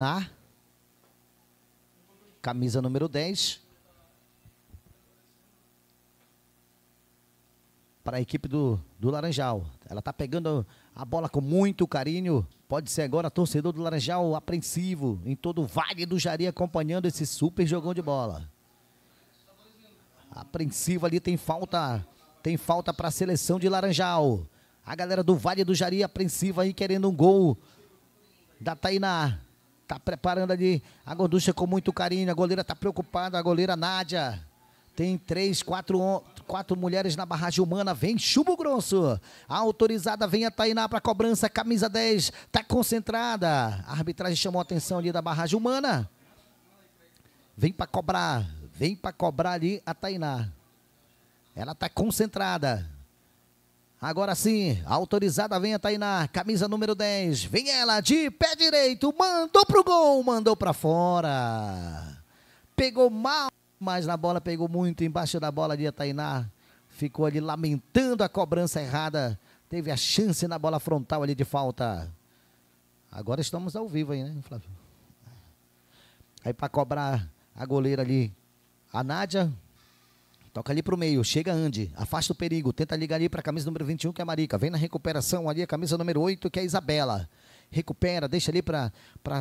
na ah? Camisa número 10. Para a equipe do, do Laranjal. Ela está pegando a bola com muito carinho. Pode ser agora torcedor do Laranjal apreensivo em todo o Vale do Jari acompanhando esse super jogão de bola. Apreensivo ali tem falta, tem falta para a seleção de Laranjal. A galera do Vale do Jari apreensiva aí querendo um gol da Tainá. Tá preparando ali a gorducha com muito carinho. A goleira tá preocupada. A goleira Nádia. Tem três, quatro, quatro mulheres na barragem humana. Vem Chumbo Grosso. A autorizada vem a Tainá para cobrança. Camisa 10. Tá concentrada. A arbitragem chamou a atenção ali da barragem humana. Vem para cobrar. Vem para cobrar ali a Tainá. Ela tá concentrada. Agora sim, autorizada vem a Tainá, camisa número 10. Vem ela de pé direito, mandou pro gol, mandou para fora. Pegou mal, mas na bola pegou muito embaixo da bola de Tainá. Ficou ali lamentando a cobrança errada. Teve a chance na bola frontal ali de falta. Agora estamos ao vivo aí, né, Flávio? Aí para cobrar a goleira ali, a Nádia, Toca ali pro meio, chega Andy, afasta o perigo, tenta ligar ali para a camisa número 21, que é a Marica. Vem na recuperação ali a camisa número 8, que é a Isabela. Recupera, deixa ali para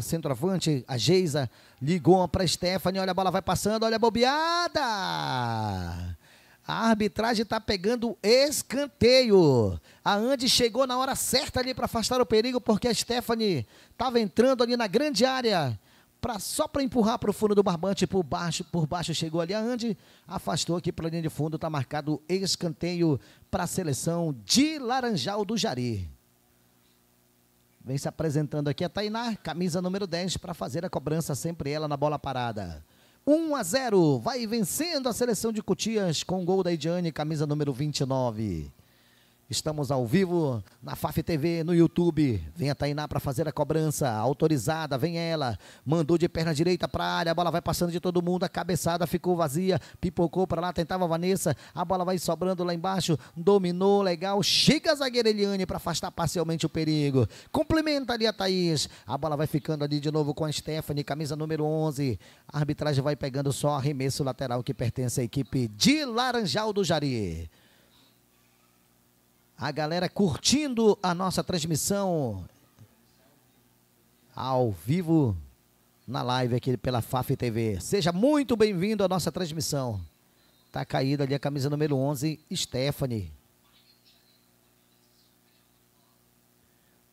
centroavante, a Geisa. Ligou para Stephanie, olha a bola vai passando, olha a bobeada! A arbitragem está pegando escanteio. A Andy chegou na hora certa ali para afastar o perigo, porque a Stephanie estava entrando ali na grande área pra, só para empurrar para o fundo do barbante por baixo, por baixo chegou ali a Andy, afastou aqui para a linha de fundo, está marcado escanteio para a seleção de Laranjal do Jari. Vem se apresentando aqui a Tainá, camisa número 10 para fazer a cobrança, sempre ela na bola parada. 1 a 0, vai vencendo a seleção de Cutias com gol da Ediane, camisa número 29. Estamos ao vivo na FAF TV, no YouTube. Vem a Tainá para fazer a cobrança. Autorizada, vem ela. Mandou de perna direita para a área. A bola vai passando de todo mundo. A cabeçada ficou vazia. Pipocou para lá, tentava a Vanessa. A bola vai sobrando lá embaixo. Dominou, legal. Chega a zagueira Eliane para afastar parcialmente o perigo. Complementa ali a Thaís. A bola vai ficando ali de novo com a Stephanie, camisa número 11. A arbitragem vai pegando só arremesso lateral que pertence à equipe de Laranjal do Jari a galera curtindo a nossa transmissão ao vivo na live aqui pela FAF TV. Seja muito bem-vindo à nossa transmissão. Tá caída ali a camisa número 11, Stephanie.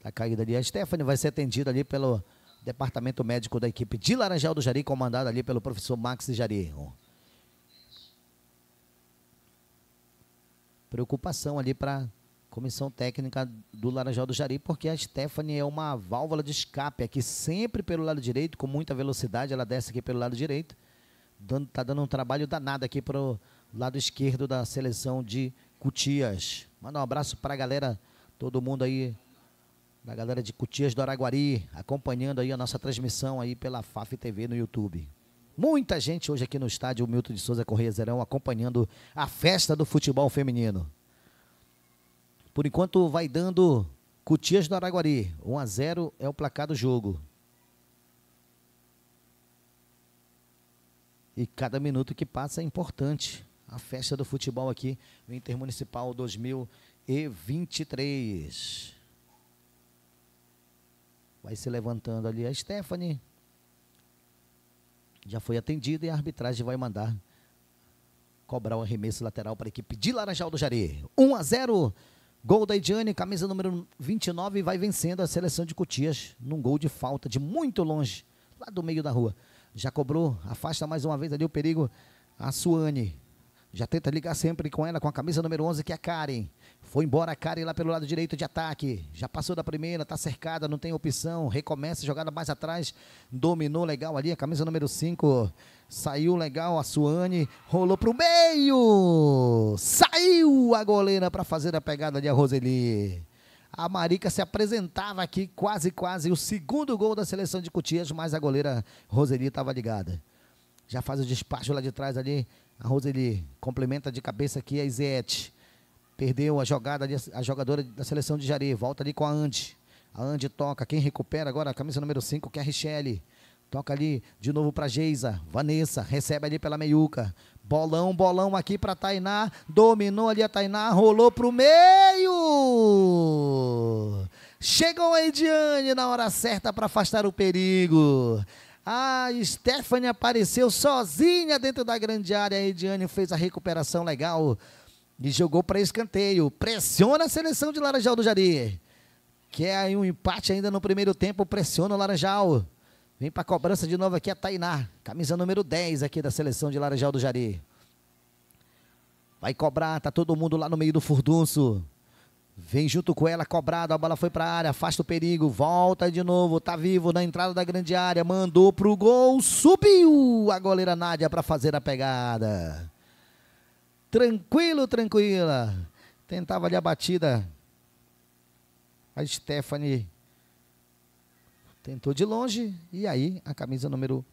Tá caída ali a Stephanie, vai ser atendida ali pelo departamento médico da equipe de Laranjal do Jari, comandada ali pelo professor Max Jari. Preocupação ali para comissão técnica do Laranjal do Jari, porque a Stephanie é uma válvula de escape aqui, sempre pelo lado direito, com muita velocidade, ela desce aqui pelo lado direito, dando, tá dando um trabalho danado aqui para o lado esquerdo da seleção de Cutias. Manda um abraço para a galera, todo mundo aí, da galera de Cutias do Araguari, acompanhando aí a nossa transmissão aí pela FAF TV no YouTube. Muita gente hoje aqui no estádio Milton de Souza Correia Zerão acompanhando a festa do futebol feminino. Por enquanto vai dando Cutias do Araguari. 1 a 0 é o placar do jogo. E cada minuto que passa é importante. A festa do futebol aqui no Intermunicipal 2023. Vai se levantando ali a Stephanie. Já foi atendida e a arbitragem vai mandar cobrar o um arremesso lateral para a equipe de Laranjal do Jari. 1 a 0 Gol da Ediane, camisa número 29, vai vencendo a seleção de Cutias num gol de falta de muito longe, lá do meio da rua. Já cobrou, afasta mais uma vez ali o perigo a Suane. Já tenta ligar sempre com ela, com a camisa número 11, que é a Karen. Foi embora a Karen lá pelo lado direito de ataque. Já passou da primeira, está cercada, não tem opção. Recomeça, jogada mais atrás. Dominou legal ali a camisa número 5 Saiu legal a Suane, rolou pro meio. Saiu a goleira para fazer a pegada de a Roseli. A Marica se apresentava aqui quase quase o segundo gol da seleção de Cutias, mas a goleira Roseli estava ligada. Já faz o despacho lá de trás ali. A Roseli complementa de cabeça aqui a Izete. Perdeu a jogada ali, a jogadora da seleção de Jari. Volta ali com a Andy. A Andy toca. Quem recupera agora a camisa número 5, que é a Richelle. Toca ali de novo para Geisa. Vanessa recebe ali pela meiuca. Bolão, bolão aqui para Tainá. Dominou ali a Tainá, rolou para o meio. Chegou a Ediane na hora certa para afastar o perigo. A Stephanie apareceu sozinha dentro da grande área. A Ediane fez a recuperação legal e jogou para escanteio. Pressiona a seleção de Laranjal do Jari. Quer aí um empate ainda no primeiro tempo. Pressiona o Laranjal. Vem para a cobrança de novo aqui a Tainá, camisa número 10 aqui da seleção de Laranjal do Jari. Vai cobrar, tá todo mundo lá no meio do furdunço. Vem junto com ela, cobrado, a bola foi para a área, afasta o perigo, volta de novo, tá vivo na entrada da grande área, mandou pro gol, subiu a goleira Nádia para fazer a pegada. Tranquilo, tranquila. Tentava ali a batida. A Stephanie Tentou de longe e aí a camisa número.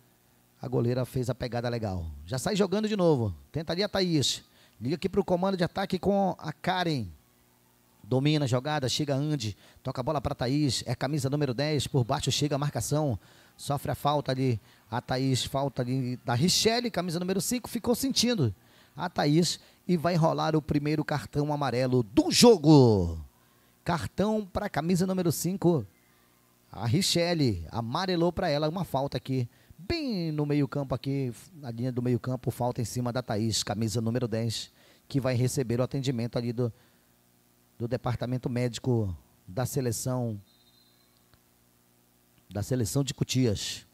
A goleira fez a pegada legal. Já sai jogando de novo. Tenta ali a Thaís. Liga aqui para o comando de ataque com a Karen. Domina a jogada, chega Andy, toca a bola para Thaís, é camisa número 10, por baixo chega a marcação, sofre a falta ali, a Thaís, falta ali da Richelle, camisa número 5, ficou sentindo a Thaís e vai rolar o primeiro cartão amarelo do jogo. Cartão para a camisa número 5, a Richelle amarelou para ela uma falta aqui, bem no meio-campo aqui, na linha do meio-campo, falta em cima da Thaís, camisa número 10, que vai receber o atendimento ali do, do departamento médico da seleção da seleção de Cutias.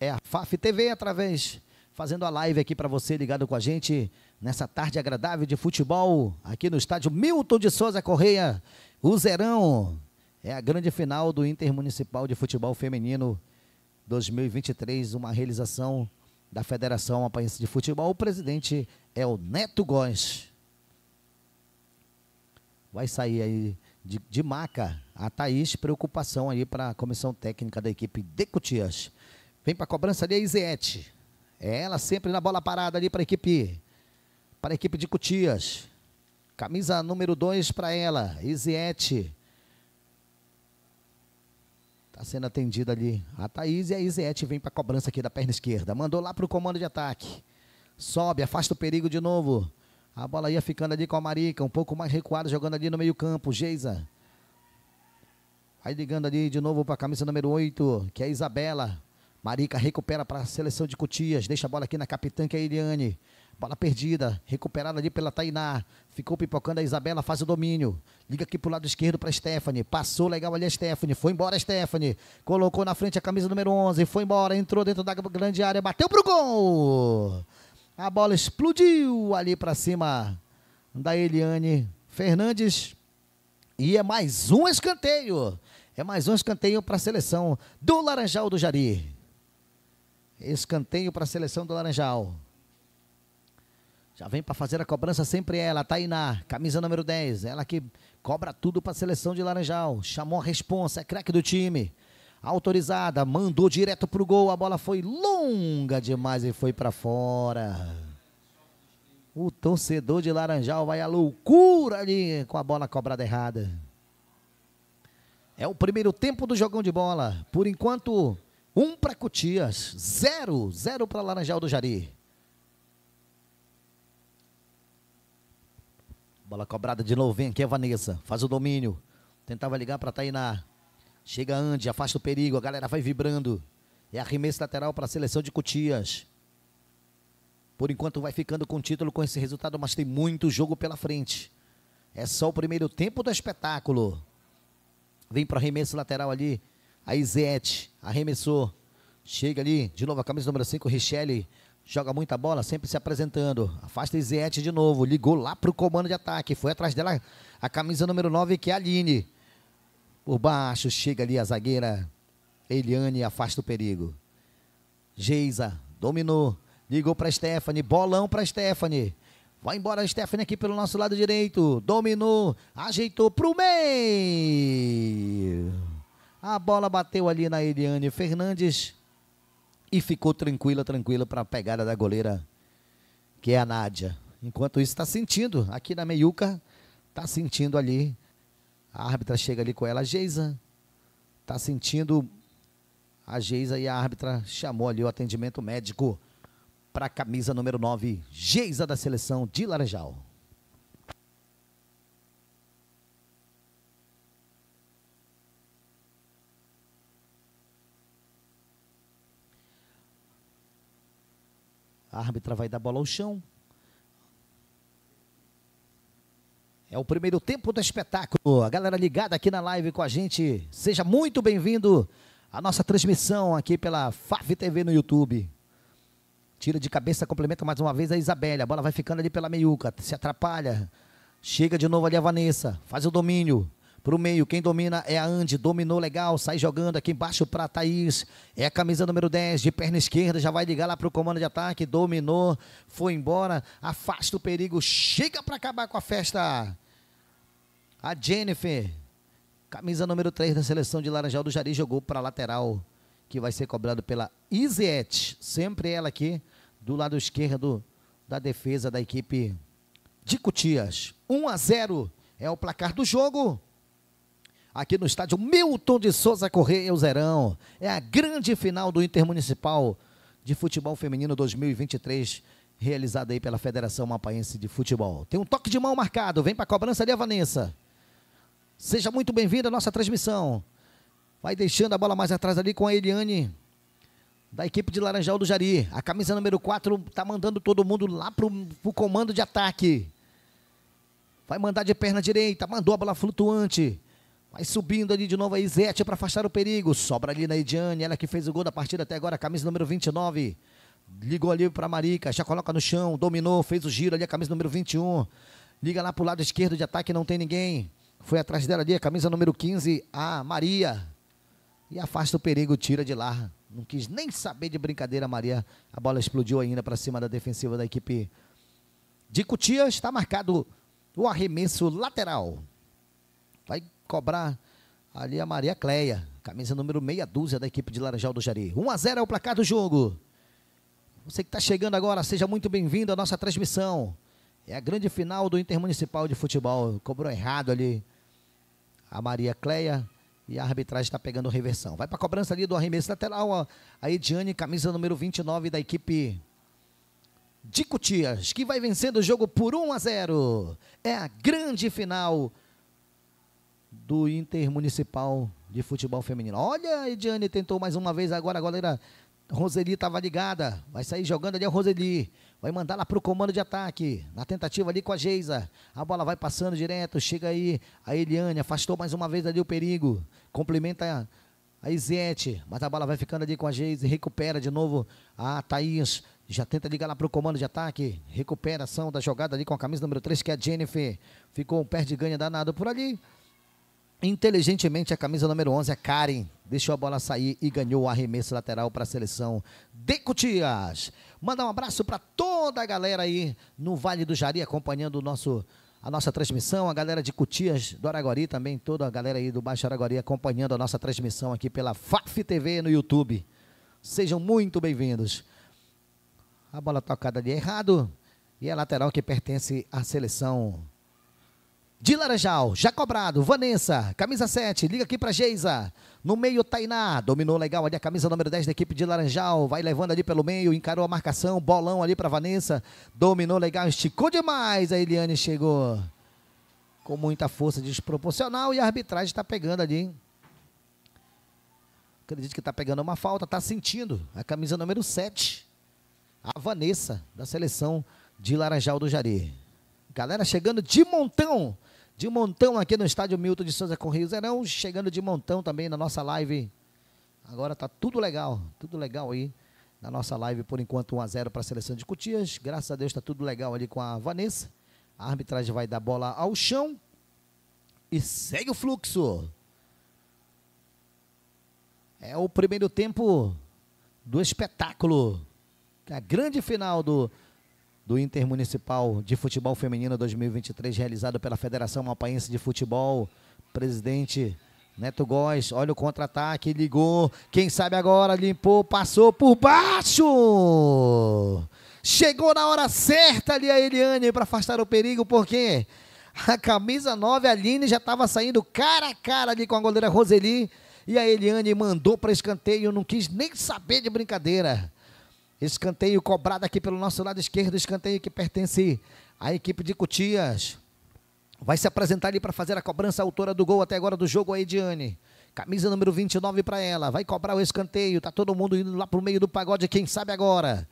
É a FAF TV através fazendo a live aqui para você ligado com a gente nessa tarde agradável de futebol aqui no estádio Milton de Souza Correia, o Zerão. É a grande final do Inter Municipal de Futebol Feminino 2023, uma realização da Federação Apaense de Futebol. O presidente é o Neto Góes. Vai sair aí de, de maca a Thaís, preocupação aí para a comissão técnica da equipe de Cutias. Vem para a cobrança ali a Izete. É ela sempre na bola parada ali para a equipe, para a equipe de Cutias. Camisa número 2 para ela, Izete. Tá sendo atendida ali a Thaís e a Izete vem para a cobrança aqui da perna esquerda. Mandou lá para o comando de ataque. Sobe, afasta o perigo de novo. A bola ia ficando ali com a Marica, um pouco mais recuada, jogando ali no meio campo. Geisa. Vai ligando ali de novo para a camisa número 8, que é a Isabela. Marica recupera para a seleção de Cutias, deixa a bola aqui na capitã, que é a Eliane. Bola perdida, recuperada ali pela Tainá. Ficou pipocando a Isabela, faz o domínio. Liga aqui pro lado esquerdo para Stephanie. Passou legal ali a Stephanie. Foi embora a Stephanie. Colocou na frente a camisa número 11. Foi embora, entrou dentro da grande área, bateu pro gol. A bola explodiu ali para cima da Eliane Fernandes. E é mais um escanteio. É mais um escanteio para a seleção do Laranjal do Jari. Escanteio para a seleção do Laranjal. Já vem para fazer a cobrança sempre ela, Tainá, camisa número 10. Ela que cobra tudo para a seleção de Laranjal. Chamou a responsa, é craque do time. Autorizada, mandou direto pro gol. A bola foi longa demais e foi para fora. O torcedor de Laranjal vai à loucura ali com a bola cobrada errada. É o primeiro tempo do jogão de bola. Por enquanto, um para Cutias, zero, zero para Laranjal do Jari. Bola cobrada de novo, vem aqui a Vanessa. Faz o domínio. Tentava ligar para Tainá. Chega Andy, afasta o perigo. A galera vai vibrando. É arremesso lateral para a seleção de Cutias. Por enquanto vai ficando com o título com esse resultado, mas tem muito jogo pela frente. É só o primeiro tempo do espetáculo. Vem para o arremesso lateral ali. A Izete arremessou. Chega ali, de novo a camisa número 5, Richelle joga muita bola, sempre se apresentando. Afasta Izete de novo, ligou lá para o comando de ataque, foi atrás dela a camisa número 9, que é a Aline. Por baixo, chega ali a zagueira Eliane, afasta o perigo. Geisa, dominou, ligou para Stephanie, bolão para Stephanie. Vai embora a Stephanie aqui pelo nosso lado direito. Dominou, ajeitou para o meio. A bola bateu ali na Eliane Fernandes e ficou tranquila, tranquila para a pegada da goleira, que é a Nádia. Enquanto isso, está sentindo, aqui na meiuca, está sentindo ali. A árbitra chega ali com ela, a Geisa. Está sentindo a Geisa e a árbitra chamou ali o atendimento médico para a camisa número 9, Geisa da seleção de Laranjal. A árbitra vai dar bola ao chão. É o primeiro tempo do espetáculo. A galera ligada aqui na live com a gente, seja muito bem-vindo à nossa transmissão aqui pela FAF TV no YouTube. Tira de cabeça, complementa mais uma vez a Isabelle. A bola vai ficando ali pela meiuca, se atrapalha. Chega de novo ali a Vanessa, faz o domínio. Pro meio, quem domina é a Andy. Dominou legal, sai jogando aqui embaixo para Thaís. É a camisa número 10, de perna esquerda. Já vai ligar lá pro comando de ataque. Dominou, foi embora. Afasta o perigo. Chega para acabar com a festa. A Jennifer. Camisa número 3 da seleção de Laranjal do Jari. Jogou para lateral, que vai ser cobrado pela Izete. Sempre ela aqui, do lado esquerdo da defesa da equipe de Cutias. 1 a 0 é o placar do jogo aqui no estádio Milton de Souza Correia, o Zerão. É a grande final do Intermunicipal de Futebol Feminino 2023, realizada aí pela Federação Mapaense de Futebol. Tem um toque de mão marcado, vem para a cobrança ali a Vanessa. Seja muito bem-vinda à nossa transmissão. Vai deixando a bola mais atrás ali com a Eliane, da equipe de Laranjal do Jari. A camisa número 4 tá mandando todo mundo lá para pro comando de ataque. Vai mandar de perna direita, mandou a bola flutuante. Vai subindo ali de novo a Izete para afastar o perigo. Sobra ali na Ediane, ela que fez o gol da partida até agora, camisa número 29. Ligou ali para Marica, já coloca no chão, dominou, fez o giro ali, a camisa número 21. Liga lá para o lado esquerdo de ataque, não tem ninguém. Foi atrás dela ali, a camisa número 15, a Maria. E afasta o perigo, tira de lá. Não quis nem saber de brincadeira, Maria. A bola explodiu ainda para cima da defensiva da equipe de Cutia. Está marcado o arremesso lateral cobrar ali a Maria Cleia, camisa número meia dúzia da equipe de Laranjal do Jari. 1 a 0 é o placar do jogo. Você que está chegando agora, seja muito bem-vindo à nossa transmissão. É a grande final do Intermunicipal de Futebol. Cobrou errado ali a Maria Cleia e a arbitragem está pegando reversão. Vai para a cobrança ali do arremesso lateral. A Ediane, camisa número 29 da equipe de Cutias, que vai vencendo o jogo por 1 a 0. É a grande final do Intermunicipal de Futebol Feminino. Olha, Ediane tentou mais uma vez agora, a galera. Roseli estava ligada, vai sair jogando ali a Roseli, vai mandar lá para o comando de ataque, na tentativa ali com a Geisa, a bola vai passando direto, chega aí a Eliane, afastou mais uma vez ali o perigo, complementa a, a Izete, mas a bola vai ficando ali com a Geisa, recupera de novo a Thaís, já tenta ligar lá para o comando de ataque, recuperação da jogada ali com a camisa número 3, que é a Jennifer, ficou um pé de ganha danado por ali, Inteligentemente, a camisa número 11, a é Karen, deixou a bola sair e ganhou o arremesso lateral para a seleção de Cutias. Mandar um abraço para toda a galera aí no Vale do Jari, acompanhando o nosso, a nossa transmissão. A galera de Cutias, do Aragori também, toda a galera aí do Baixo Aragori acompanhando a nossa transmissão aqui pela FAF TV no YouTube. Sejam muito bem-vindos. A bola tocada de é errado e a é lateral que pertence à seleção de Laranjal, já cobrado, Vanessa, camisa 7, liga aqui para Geisa. No meio, Tainá, dominou legal ali a camisa número 10 da equipe de Laranjal, vai levando ali pelo meio, encarou a marcação, bolão ali para Vanessa, dominou legal, esticou demais, a Eliane chegou com muita força desproporcional e a arbitragem está pegando ali. Acredito que está pegando uma falta, está sentindo a camisa número 7, a Vanessa, da seleção de Laranjal do Jari. Galera chegando de montão de montão aqui no estádio Milton de Souza com Rio Zerão, chegando de montão também na nossa live. Agora tá tudo legal, tudo legal aí na nossa live, por enquanto 1 a 0 para a seleção de Cotias. Graças a Deus está tudo legal ali com a Vanessa. A arbitragem vai dar bola ao chão e segue o fluxo. É o primeiro tempo do espetáculo. É a grande final do do Intermunicipal de Futebol Feminino 2023, realizado pela Federação Mapaense de Futebol. Presidente Neto Góes, olha o contra-ataque, ligou. Quem sabe agora, limpou, passou por baixo. Chegou na hora certa ali a Eliane para afastar o perigo, porque a camisa 9, a Aline, já estava saindo cara a cara ali com a goleira Roseli. E a Eliane mandou para escanteio, não quis nem saber de brincadeira. Escanteio cobrado aqui pelo nosso lado esquerdo, escanteio que pertence à equipe de Cutias. Vai se apresentar ali para fazer a cobrança a autora do gol até agora do jogo, a Ediane. Camisa número 29 para ela. Vai cobrar o escanteio. Tá todo mundo indo lá pro meio do pagode, quem sabe agora.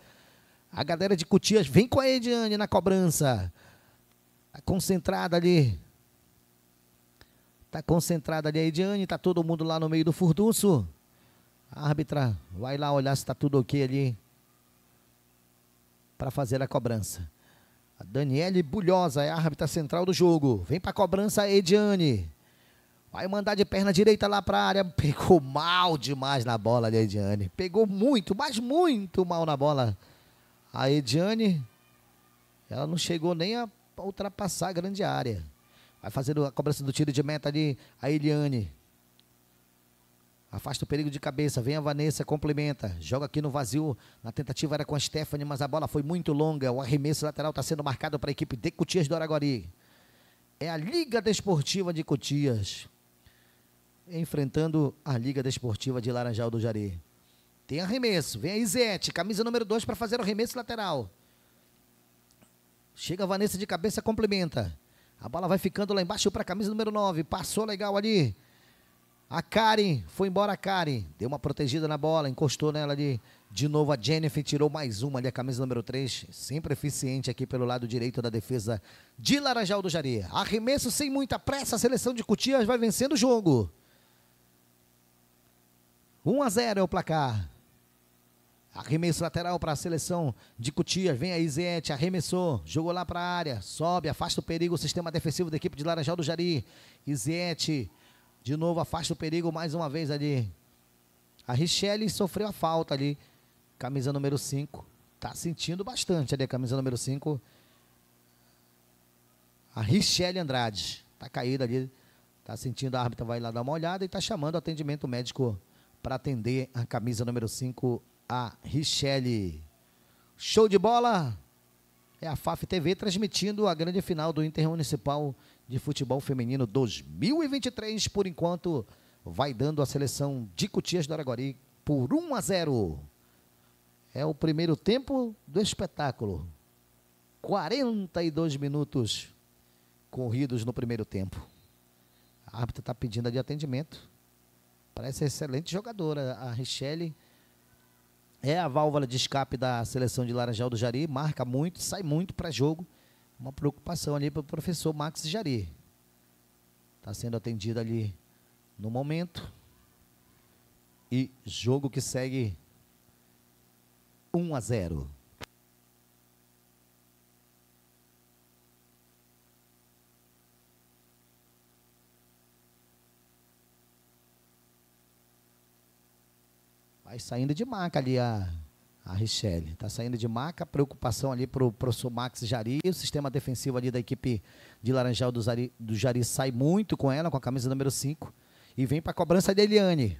A galera de Cutias vem com a Ediane na cobrança. Está concentrada ali. Tá concentrada ali a Ediane, tá todo mundo lá no meio do furdunço. A árbitra vai lá olhar se tá tudo ok ali para fazer a cobrança. A Daniele Bulhosa é a árbitra central do jogo. Vem para a cobrança a Ediane. Vai mandar de perna direita lá para a área. Pegou mal demais na bola ali, Ediane. Pegou muito, mas muito mal na bola. A Ediane, ela não chegou nem a ultrapassar a grande área. Vai fazer a cobrança do tiro de meta ali a Eliane. Afasta o perigo de cabeça. Vem a Vanessa, complementa. Joga aqui no vazio. Na tentativa era com a Stephanie, mas a bola foi muito longa. O arremesso lateral está sendo marcado para a equipe de Cutias do Araguari. É a Liga Desportiva de Cutias. Enfrentando a Liga Desportiva de Laranjal do Jari. Tem arremesso. Vem a Izete, camisa número 2 para fazer o arremesso lateral. Chega a Vanessa de cabeça, complementa. A bola vai ficando lá embaixo para a camisa número 9. Passou legal ali. A Karen, foi embora a Karen. Deu uma protegida na bola, encostou nela ali. De novo a Jennifer tirou mais uma ali, a camisa número 3. Sempre eficiente aqui pelo lado direito da defesa de Laranjal do Jari. Arremesso sem muita pressa, a seleção de Cutias vai vencendo o jogo. 1 a 0 é o placar. Arremesso lateral para a seleção de Cutias. Vem aí Zete, arremessou, jogou lá para a área, sobe, afasta o perigo, o sistema defensivo da equipe de Laranjal do Jari. Izete de novo, afasta o perigo mais uma vez ali. A Richelle sofreu a falta ali. Camisa número 5. Tá sentindo bastante ali a camisa número 5. A Richelle Andrade. Tá caída ali. Tá sentindo, a árbitra vai lá dar uma olhada e tá chamando o atendimento médico para atender a camisa número 5, a Richelle. Show de bola! É a FAF TV transmitindo a grande final do Inter Municipal de Futebol Feminino 2023. Por enquanto, vai dando a seleção de Cutias do Araguari por 1 a 0. É o primeiro tempo do espetáculo. 42 minutos corridos no primeiro tempo. A árbitra está pedindo de atendimento. Parece excelente jogadora. A Richelle é a válvula de escape da seleção de Laranjal do Jari. Marca muito, sai muito para jogo uma preocupação ali para o professor Max Jari. Está sendo atendido ali no momento. E jogo que segue 1 a 0. Vai saindo de maca ali a a Richelle. Está saindo de maca, preocupação ali para o professor Max Jari. O sistema defensivo ali da equipe de Laranjal do Jari, do Jari sai muito com ela, com a camisa número 5. E vem para a cobrança da Eliane.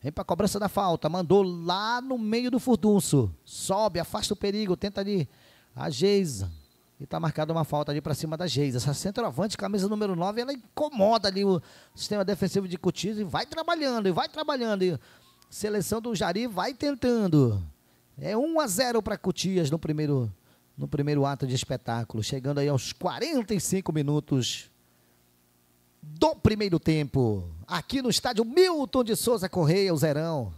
Vem para a cobrança da falta. Mandou lá no meio do furdunço. Sobe, afasta o perigo, tenta ali a Geisa. E está marcada uma falta ali para cima da Geisa. Essa centroavante, camisa número 9, ela incomoda ali o sistema defensivo de Coutinho e vai trabalhando, e vai trabalhando. E seleção do Jari vai tentando. É 1 a 0 para Cutias no primeiro, no primeiro ato de espetáculo, chegando aí aos 45 minutos do primeiro tempo, aqui no estádio Milton de Souza Correia, o Zerão,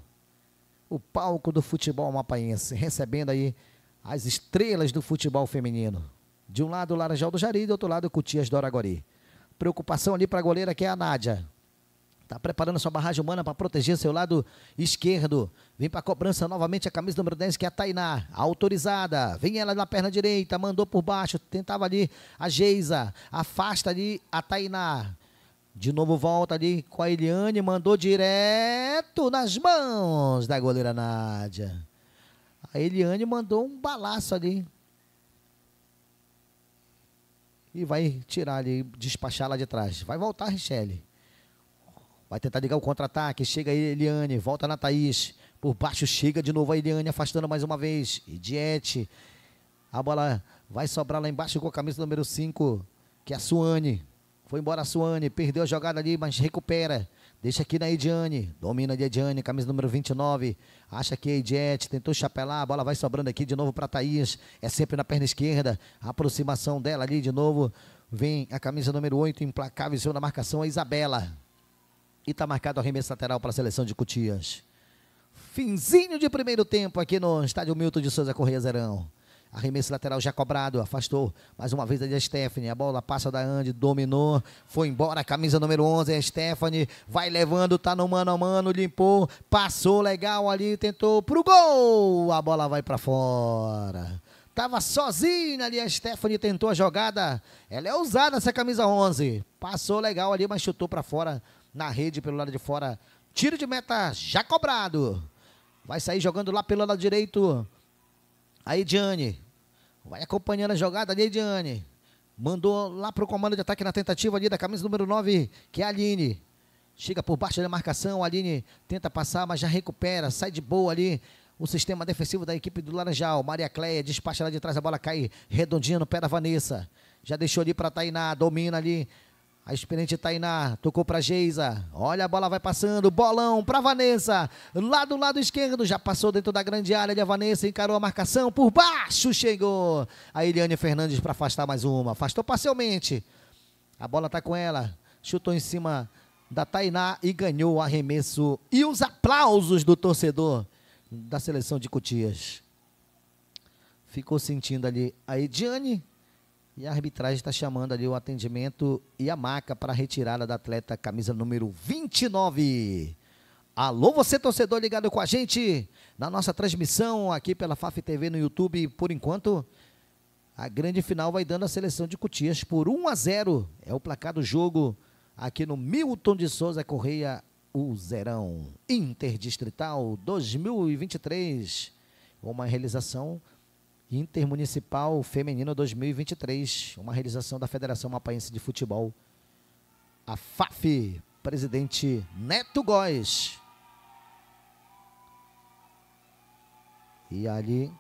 o palco do futebol mapaense. recebendo aí as estrelas do futebol feminino. De um lado, o Laranjal do Jari, do outro lado, o Cutias do Aragori. Preocupação ali para a goleira que é a Nádia. Tá preparando sua barragem humana para proteger seu lado esquerdo. Vem para a cobrança novamente a camisa número 10, que é a Tainá. Autorizada. Vem ela na perna direita. Mandou por baixo. Tentava ali a Geisa. Afasta ali a Tainá. De novo volta ali com a Eliane. Mandou direto nas mãos da goleira Nádia. A Eliane mandou um balaço ali. E vai tirar ali, despachar lá de trás. Vai voltar a Richelle. Vai tentar ligar o contra-ataque. Chega a Eliane. Volta na Thaís. Por baixo chega de novo a Eliane, afastando mais uma vez. E Diete. A bola vai sobrar lá embaixo com a camisa número 5, que é a Suane. Foi embora a Suane. Perdeu a jogada ali, mas recupera. Deixa aqui na Ediane. Domina a Ediane, camisa número 29. Acha que a é Ediete tentou chapelar. A bola vai sobrando aqui de novo para Thaís. É sempre na perna esquerda. aproximação dela ali de novo. Vem a camisa número 8, implacável, seu na marcação, a Isabela está marcado o arremesso lateral para a seleção de Cutias. Finzinho de primeiro tempo aqui no estádio Milton de Souza Correia Zerão. Arremesso lateral já cobrado, afastou. Mais uma vez a Stephanie. A bola passa da Andy, dominou, foi embora. Camisa número 11, a Stephanie vai levando, tá no mano a mano, limpou, passou legal ali, tentou pro gol. A bola vai para fora. Tava sozinha ali, a Stephanie tentou a jogada. Ela é ousada essa camisa 11. Passou legal ali, mas chutou para fora na rede pelo lado de fora. Tiro de meta já cobrado. Vai sair jogando lá pelo lado direito. aí Diane Vai acompanhando a jogada ali, Diane Mandou lá para o comando de ataque na tentativa ali da camisa número 9, que é a Aline. Chega por baixo da marcação, a Aline tenta passar, mas já recupera, sai de boa ali o sistema defensivo da equipe do Laranjal. Maria Cleia despacha lá de trás, a bola cai redondinha no pé da Vanessa. Já deixou ali para Tainá, domina ali a experiente Tainá tocou para Geisa. Olha a bola vai passando. Bolão para Vanessa. Lá do lado esquerdo. Já passou dentro da grande área de Vanessa. Encarou a marcação. Por baixo chegou. A Eliane Fernandes para afastar mais uma. Afastou parcialmente. A bola está com ela. Chutou em cima da Tainá e ganhou o arremesso. E os aplausos do torcedor da seleção de Cotias. Ficou sentindo ali a Ediane e a arbitragem está chamando ali o atendimento e a maca para a retirada da atleta camisa número 29. Alô, você torcedor ligado com a gente na nossa transmissão aqui pela FAF TV no YouTube. Por enquanto, a grande final vai dando a seleção de Cutias por 1 a 0. É o placar do jogo aqui no Milton de Souza Correia, o Zerão Interdistrital 2023. Uma realização Intermunicipal Feminino 2023, uma realização da Federação Mapaense de Futebol. A FAF, presidente Neto Góes. E ali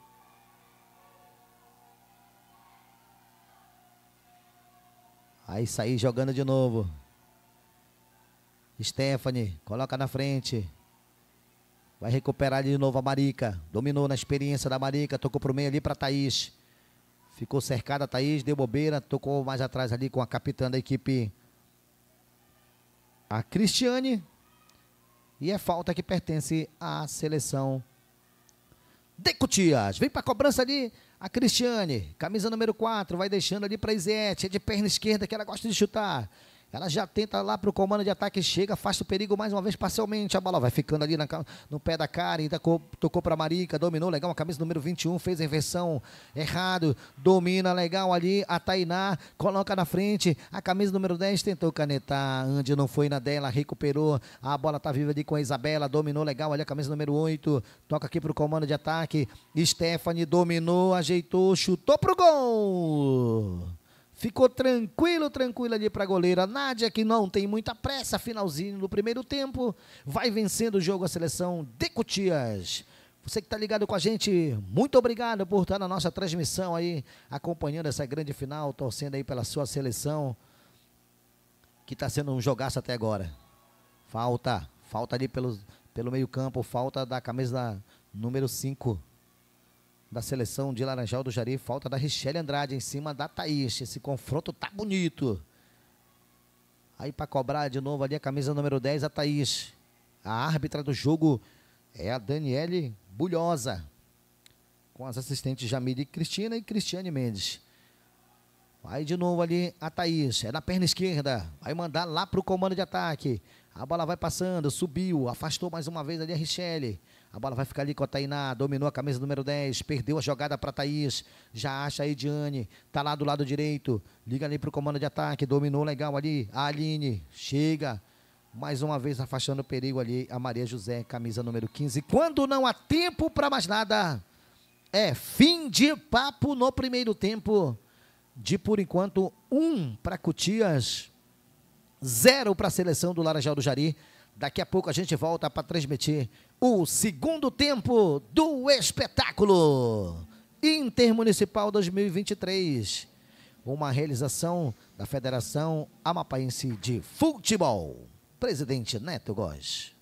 Aí sair jogando de novo. Stephanie, coloca na frente. Vai recuperar de novo a Marica. Dominou na experiência da Marica. Tocou pro meio ali para a Thaís. Ficou cercada a Thaís, deu bobeira. Tocou mais atrás ali com a capitã da equipe. A Cristiane. E é falta que pertence à seleção de Cutias. Vem para a cobrança ali a Cristiane. Camisa número 4. Vai deixando ali para Izete. É de perna esquerda que ela gosta de chutar. Ela já tenta lá para o comando de ataque, chega, afasta o perigo mais uma vez parcialmente. A bola vai ficando ali na, no pé da cara, tocou, tocou para a Marica, dominou legal. A camisa número 21 fez a inversão errado, domina legal ali. A Tainá coloca na frente. A camisa número 10 tentou canetar. Andy não foi na dela, recuperou. A bola está viva ali com a Isabela, dominou legal ali. A camisa número 8 toca aqui para o comando de ataque. Stephanie dominou, ajeitou, chutou para o gol. Ficou tranquilo, tranquilo ali para a goleira Nádia, que não tem muita pressa. Finalzinho do primeiro tempo. Vai vencendo o jogo a seleção de Cutias. Você que está ligado com a gente, muito obrigado por estar na nossa transmissão aí, acompanhando essa grande final, torcendo aí pela sua seleção, que está sendo um jogaço até agora. Falta, falta ali pelo, pelo meio campo, falta da camisa número 5 da seleção de Laranjal do Jari. Falta da Richelle Andrade em cima da Thaís. Esse confronto tá bonito. Aí para cobrar de novo ali a camisa número 10, a Thaís. A árbitra do jogo é a Daniele Bulhosa. Com as assistentes Jamile e Cristina e Cristiane Mendes. Vai de novo ali a Thaís. É na perna esquerda. Vai mandar lá para o comando de ataque. A bola vai passando, subiu, afastou mais uma vez ali a Richelle. A bola vai ficar ali com a Tainá. Dominou a camisa número 10. Perdeu a jogada para Thaís. Já acha a Ediane. Tá lá do lado direito. Liga ali para o comando de ataque. Dominou legal ali. A Aline. Chega. Mais uma vez afastando o perigo ali. A Maria José, camisa número 15. Quando não há tempo para mais nada. É fim de papo no primeiro tempo. De por enquanto, um para Cutias. Zero para a seleção do Laranjal do Jari. Daqui a pouco a gente volta para transmitir o segundo tempo do espetáculo Intermunicipal 2023. Uma realização da Federação Amapaense de Futebol. Presidente Neto Góes.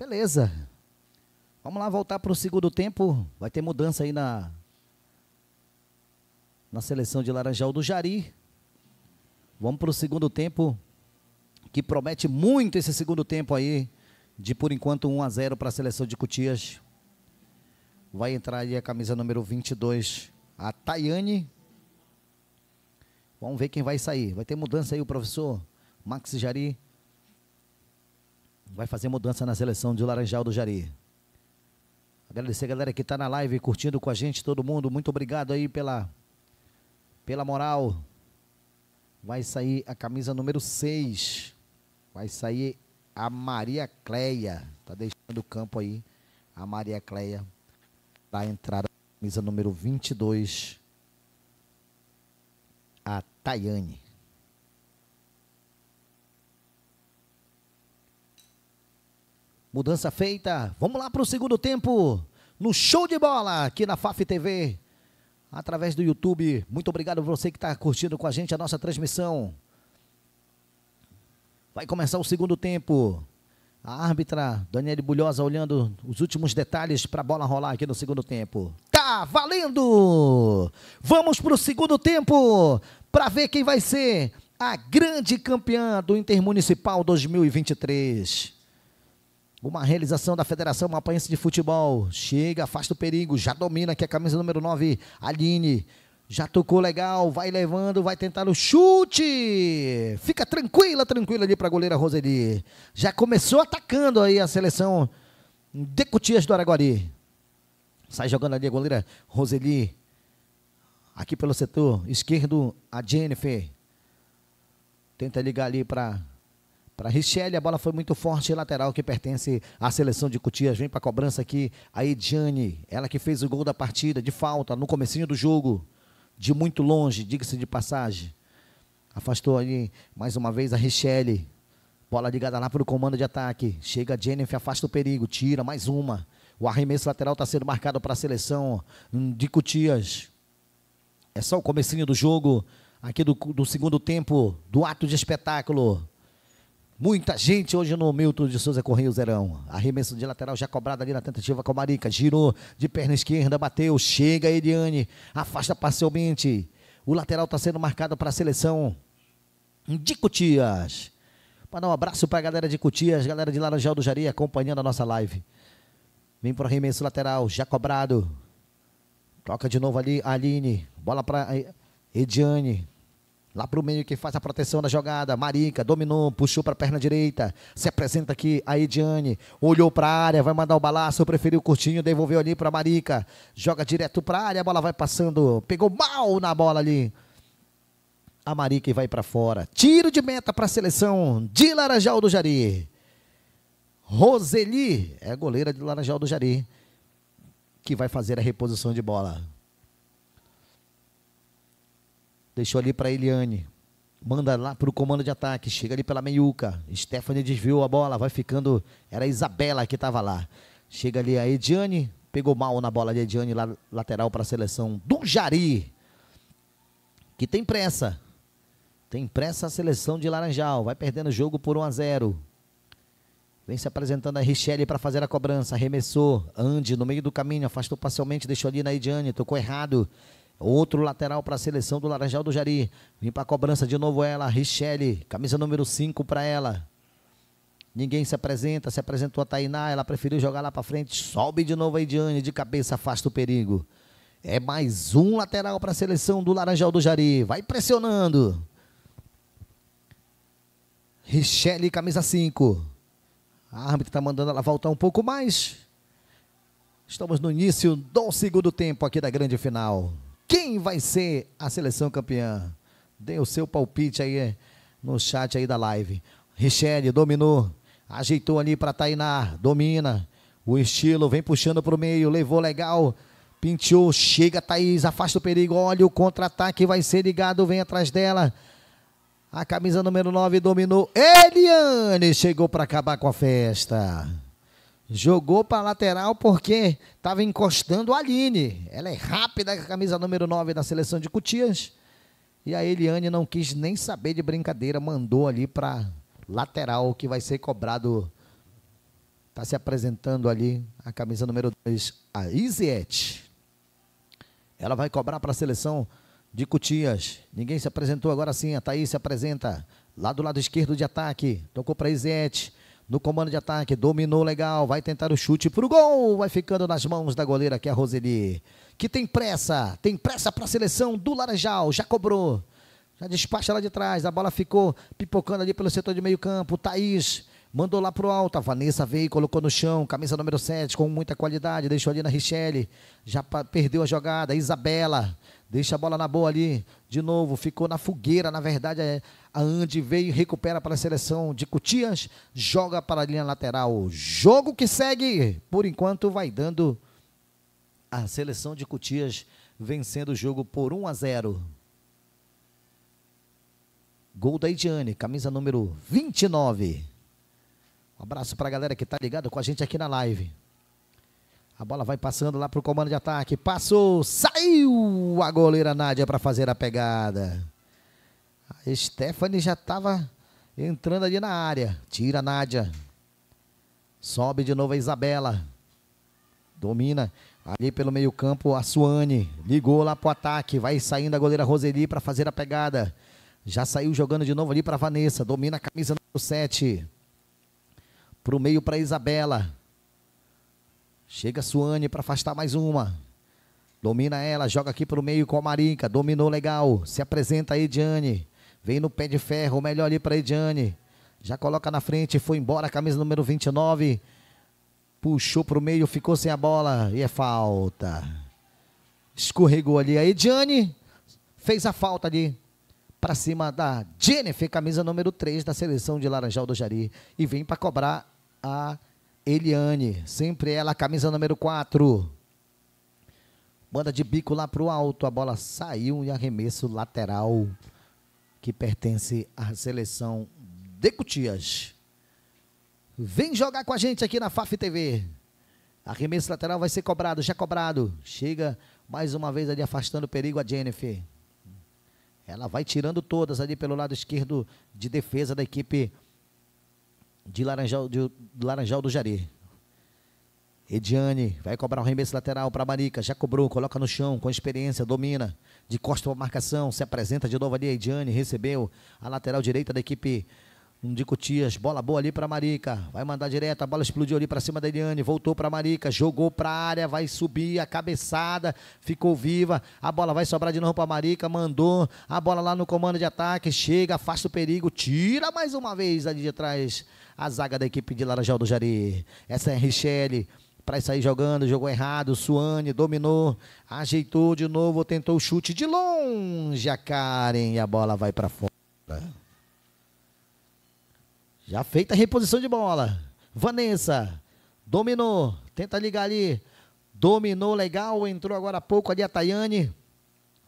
Beleza. Vamos lá voltar para o segundo tempo. Vai ter mudança aí na, na seleção de Laranjal do Jari. Vamos para o segundo tempo, que promete muito esse segundo tempo aí, de por enquanto 1 a 0 para a seleção de Cutias. Vai entrar aí a camisa número 22, a Tayane. Vamos ver quem vai sair. Vai ter mudança aí o professor Max Jari vai fazer mudança na seleção de Laranjal do Jari. Agradecer a galera que está na live curtindo com a gente, todo mundo. Muito obrigado aí pela, pela moral. Vai sair a camisa número 6. Vai sair a Maria Cleia. Tá deixando o campo aí. A Maria Cleia entrar a camisa número 22. A Tayane. Mudança feita. Vamos lá para o segundo tempo. No show de bola aqui na FAF TV. Através do YouTube. Muito obrigado você que está curtindo com a gente a nossa transmissão. Vai começar o segundo tempo. A árbitra Daniele Bulhosa olhando os últimos detalhes para a bola rolar aqui no segundo tempo. Tá valendo! Vamos para o segundo tempo para ver quem vai ser a grande campeã do Intermunicipal 2023. Uma realização da Federação Mapanhense de Futebol. Chega, afasta o perigo, já domina aqui a camisa número 9, Aline. Já tocou legal, vai levando, vai tentar o chute. Fica tranquila, tranquila ali para a goleira Roseli. Já começou atacando aí a seleção de Cutias do Araguari. Sai jogando ali a goleira Roseli. Aqui pelo setor esquerdo, a Jennifer. Tenta ligar ali para para Richelle, a bola foi muito forte, lateral que pertence à seleção de Cutias. Vem para a cobrança aqui a Ediane, ela que fez o gol da partida de falta no comecinho do jogo, de muito longe, diga-se de passagem. Afastou ali mais uma vez a Richelle. Bola ligada lá para o comando de ataque. Chega a Jennifer, afasta o perigo, tira mais uma. O arremesso lateral está sendo marcado para a seleção de Cutias. É só o comecinho do jogo, aqui do, do segundo tempo, do ato de espetáculo. Muita gente hoje no Milton de Souza Correio Zerão. Arremesso de lateral já cobrado ali na tentativa com a Marica. Girou de perna esquerda, bateu. Chega Eliane. Afasta parcialmente. O lateral está sendo marcado para a seleção de Cutias. Mandar um abraço para a galera de Cutias, galera de Laranjal do Jari acompanhando a nossa live. Vem para o arremesso lateral, já cobrado. Toca de novo ali, Aline. Bola para eh, Ediane. Lá para o meio que faz a proteção da jogada. Marica dominou, puxou para a perna direita. Se apresenta aqui a Ediane. Olhou para a área, vai mandar o balaço. Preferiu curtinho, devolveu ali para Marica. Joga direto para a área, a bola vai passando. Pegou mal na bola ali. A Marica vai para fora. Tiro de meta para a seleção de Laranjal do Jari. Roseli é goleira de Laranjal do Jari. Que vai fazer a reposição de bola. Deixou ali para Eliane. Manda lá para o comando de ataque. Chega ali pela meiuca. Stephanie desviou a bola. Vai ficando. Era a Isabela que estava lá. Chega ali a Ediane. Pegou mal na bola de Ediane, lá, lateral para a seleção do Jari. Que tem pressa. Tem pressa a seleção de Laranjal. Vai perdendo o jogo por 1 a 0. Vem se apresentando a Richelle para fazer a cobrança. Arremessou. Andy no meio do caminho. Afastou parcialmente. Deixou ali na Ediane. Tocou errado. Outro lateral para a seleção do Laranjal do Jari. Vem para a cobrança de novo ela, Richelle. Camisa número 5 para ela. Ninguém se apresenta, se apresentou a Tainá, ela preferiu jogar lá para frente. Sobe de novo a Ediane, de cabeça afasta o perigo. É mais um lateral para a seleção do Laranjal do Jari. Vai pressionando. Richelle, camisa 5. A árbitra está mandando ela voltar um pouco mais. Estamos no início do segundo tempo aqui da grande final quem vai ser a seleção campeã? Dê o seu palpite aí eh, no chat aí da live. Richelle dominou, ajeitou ali para Tainá, domina. O estilo vem puxando para o meio, levou legal. pintou chega Thaís, afasta o perigo. Olha o contra-ataque, vai ser ligado, vem atrás dela. A camisa número 9 dominou. Eliane chegou para acabar com a festa. Jogou para lateral porque estava encostando a Aline. Ela é rápida, a camisa número 9 da seleção de Cutias. E a Eliane não quis nem saber de brincadeira, mandou ali para lateral que vai ser cobrado. Está se apresentando ali a camisa número 2, a Isiete. Ela vai cobrar para a seleção de Cutias. Ninguém se apresentou agora sim. A Thaís se apresenta lá do lado esquerdo de ataque. Tocou para Isiete no comando de ataque, dominou legal, vai tentar o chute para o gol, vai ficando nas mãos da goleira que é a Roseli, que tem pressa, tem pressa para a seleção do Laranjal, já cobrou, já despacha lá de trás, a bola ficou pipocando ali pelo setor de meio campo, Thaís mandou lá para o alto, a Vanessa veio, colocou no chão, camisa número 7, com muita qualidade, deixou ali na Richelle, já perdeu a jogada, Isabela Deixa a bola na boa ali. De novo, ficou na fogueira. Na verdade, é, a Andy veio, recupera para a seleção de Cutias, joga para a linha lateral. Jogo que segue. Por enquanto, vai dando a seleção de Cutias vencendo o jogo por 1 a 0. Gol da Ediane, camisa número 29. Um abraço para a galera que está ligado com a gente aqui na live. A bola vai passando lá para o comando de ataque. Passou, saiu a goleira Nádia para fazer a pegada. A Stephanie já estava entrando ali na área. Tira a Nádia. Sobe de novo a Isabela. Domina ali pelo meio campo a Suane. Ligou lá para o ataque. Vai saindo a goleira Roseli para fazer a pegada. Já saiu jogando de novo ali para Vanessa. Domina a camisa número 7. Para o meio para Isabela. Chega Suane para afastar mais uma. Domina ela, joga aqui para o meio com a Marica. Dominou legal. Se apresenta a Ediane. Vem no pé de ferro, melhor ali para Ediane. Já coloca na frente, foi embora a camisa número 29. Puxou para o meio, ficou sem a bola e é falta. Escorregou ali a Ediane. Fez a falta ali para cima da Jennifer, camisa número 3 da seleção de Laranjal do Jari. E vem para cobrar a Eliane, sempre ela, camisa número 4. Banda de bico lá para o alto, a bola saiu e arremesso lateral que pertence à seleção de Cutias. Vem jogar com a gente aqui na FAF TV. Arremesso lateral vai ser cobrado, já cobrado. Chega mais uma vez ali afastando o perigo a Jennifer. Ela vai tirando todas ali pelo lado esquerdo de defesa da equipe de Laranjal, de Laranjal do Jari. Ediane vai cobrar um remesso lateral para a Marica, já cobrou, coloca no chão, com experiência, domina, de costa para marcação, se apresenta de novo ali, Ediane recebeu a lateral direita da equipe Indico Tias, bola boa ali para Marica. Vai mandar direto, a bola explodiu ali para cima da Eliane. Voltou para Marica, jogou para a área, vai subir, a cabeçada, ficou viva. A bola vai sobrar de novo para Marica, mandou. A bola lá no comando de ataque, chega, afasta o perigo, tira mais uma vez ali de trás a zaga da equipe de Laranjal do Jari. Essa é a Richelle para sair jogando, jogou errado, Suane dominou, ajeitou de novo, tentou o chute de longe a Karen e a bola vai para fora. Já feita a reposição de bola. Vanessa. Dominou. Tenta ligar ali. Dominou legal. Entrou agora há pouco ali a Tayane.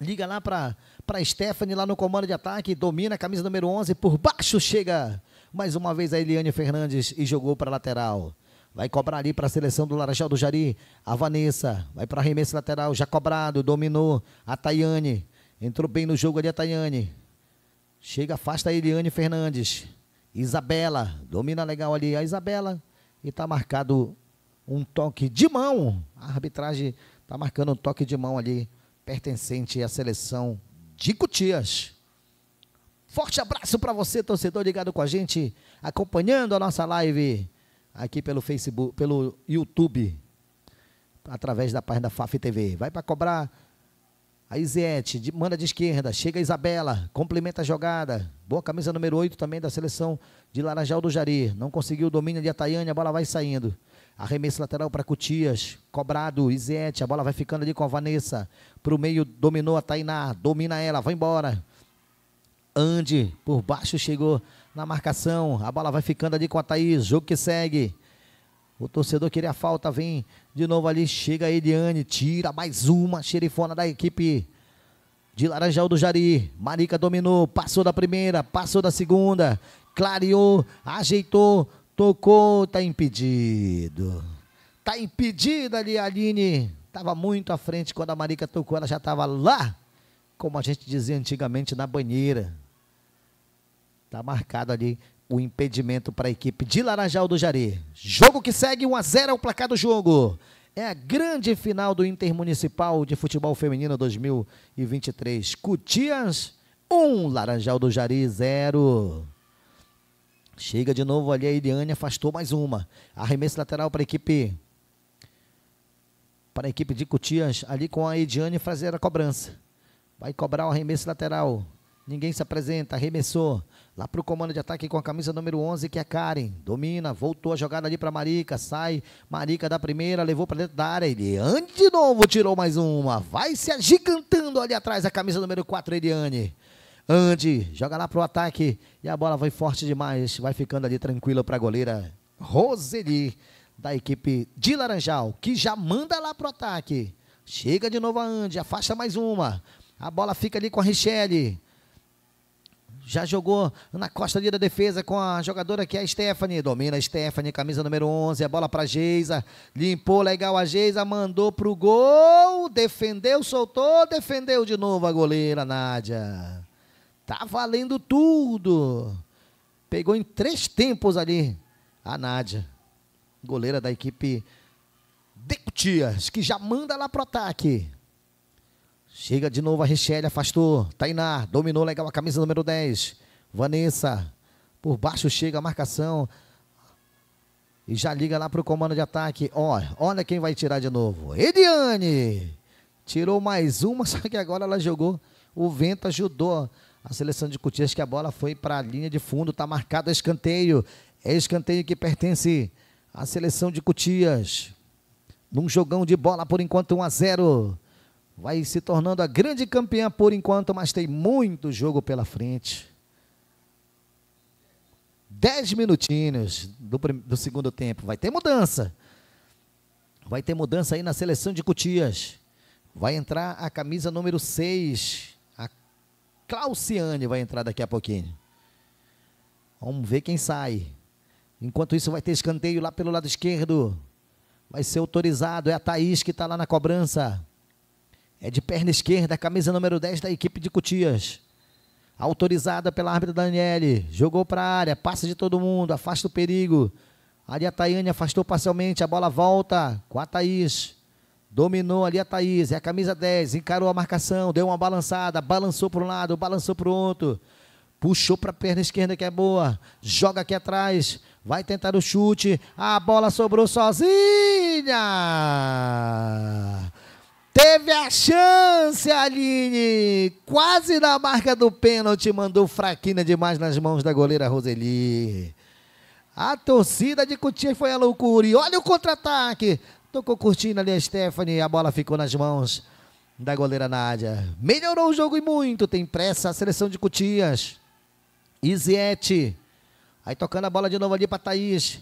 Liga lá para para Stephanie lá no comando de ataque. Domina a camisa número 11. Por baixo chega. Mais uma vez a Eliane Fernandes e jogou para a lateral. Vai cobrar ali para a seleção do Laranjal do Jari. A Vanessa vai para arremesso lateral, já cobrado, dominou. A Tayane entrou bem no jogo ali. A Tayane chega, afasta a Eliane Fernandes. Isabela, domina legal ali a Isabela. E está marcado um toque de mão. A arbitragem está marcando um toque de mão ali, pertencente à seleção de Cutias. Forte abraço para você, torcedor ligado com a gente, acompanhando a nossa live aqui pelo Facebook, pelo YouTube, através da página FAF TV. Vai para cobrar a Izete, de, manda de esquerda, chega a Isabela, complementa a jogada. Boa camisa número 8 também da seleção de Laranjal do Jari. Não conseguiu o domínio de Ataiane, a bola vai saindo. Arremesso lateral para Cutias, cobrado, Izete, a bola vai ficando ali com a Vanessa. Para o meio, dominou a Tainá, domina ela, vai embora. Andy, por baixo chegou na marcação, a bola vai ficando ali com a Thaís, jogo que segue. O torcedor queria a falta, vem de novo ali chega a Eliane, tira mais uma xerifona da equipe de Laranjal do Jari. Marica dominou, passou da primeira, passou da segunda, clareou, ajeitou, tocou, tá impedido. Tá impedida ali a Aline. Tava muito à frente quando a Marica tocou, ela já tava lá, como a gente dizia antigamente, na banheira. Tá marcado ali o impedimento para a equipe de Laranjal do Jari. Jogo que segue 1 a 0 é o placar do jogo. É a grande final do Intermunicipal de Futebol Feminino 2023. Cutias 1, Laranjal do Jari 0. Chega de novo ali a Eliane, afastou mais uma. Arremesso lateral para a equipe para a equipe de Cutias, ali com a Ediane fazer a cobrança. Vai cobrar o arremesso lateral. Ninguém se apresenta, arremessou. Lá para o comando de ataque com a camisa número 11, que é Karen. Domina, voltou a jogada ali para Marica. Sai, Marica da primeira, levou para dentro da área. Eliane de novo tirou mais uma. Vai se agigantando ali atrás a camisa número 4, Eliane. Andy, joga lá para o ataque. E a bola vai forte demais. Vai ficando ali tranquila para a goleira Roseli, da equipe de Laranjal, que já manda lá para o ataque. Chega de novo a Andy, afasta mais uma. A bola fica ali com a Richelle já jogou na costa ali da defesa com a jogadora que é a Stephanie. Domina a Stephanie, camisa número 11. A bola para Geisa. Limpou legal a Geisa, mandou pro gol. Defendeu, soltou, defendeu de novo a goleira Nádia. Tá valendo tudo. Pegou em três tempos ali a Nádia, goleira da equipe de Cutias, que já manda lá pro ataque. Chega de novo a Richelle, afastou. Tainá, dominou legal a camisa número 10. Vanessa, por baixo chega a marcação. E já liga lá para o comando de ataque. Olha, olha quem vai tirar de novo. Ediane! Tirou mais uma, só que agora ela jogou. O vento ajudou a seleção de Cutias, que a bola foi para a linha de fundo. Está marcado escanteio. É escanteio que pertence à seleção de Cutias. Num jogão de bola, por enquanto 1 a 0 vai se tornando a grande campeã por enquanto, mas tem muito jogo pela frente. Dez minutinhos do, do segundo tempo. Vai ter mudança. Vai ter mudança aí na seleção de Cutias. Vai entrar a camisa número 6. A Clauciane vai entrar daqui a pouquinho. Vamos ver quem sai. Enquanto isso, vai ter escanteio lá pelo lado esquerdo. Vai ser autorizado. É a Thaís que está lá na cobrança. É de perna esquerda, camisa número 10 da equipe de Cutias. Autorizada pela árbitra Daniele. Jogou para a área, passa de todo mundo, afasta o perigo. Ali a Tayane afastou parcialmente, a bola volta com a Thaís. Dominou ali a Thaís, é a camisa 10, encarou a marcação, deu uma balançada, balançou para um lado, balançou para o outro. Puxou para a perna esquerda que é boa. Joga aqui atrás. Vai tentar o chute. A bola sobrou sozinha. Teve a chance, Aline! Quase na marca do pênalti, mandou fraquina demais nas mãos da goleira Roseli. A torcida de Cotia foi a loucura. E olha o contra-ataque! Tocou curtindo ali a Stephanie, a bola ficou nas mãos da goleira Nádia. Melhorou o jogo e muito, tem pressa a seleção de Cutias. Iziete, aí tocando a bola de novo ali para Thaís.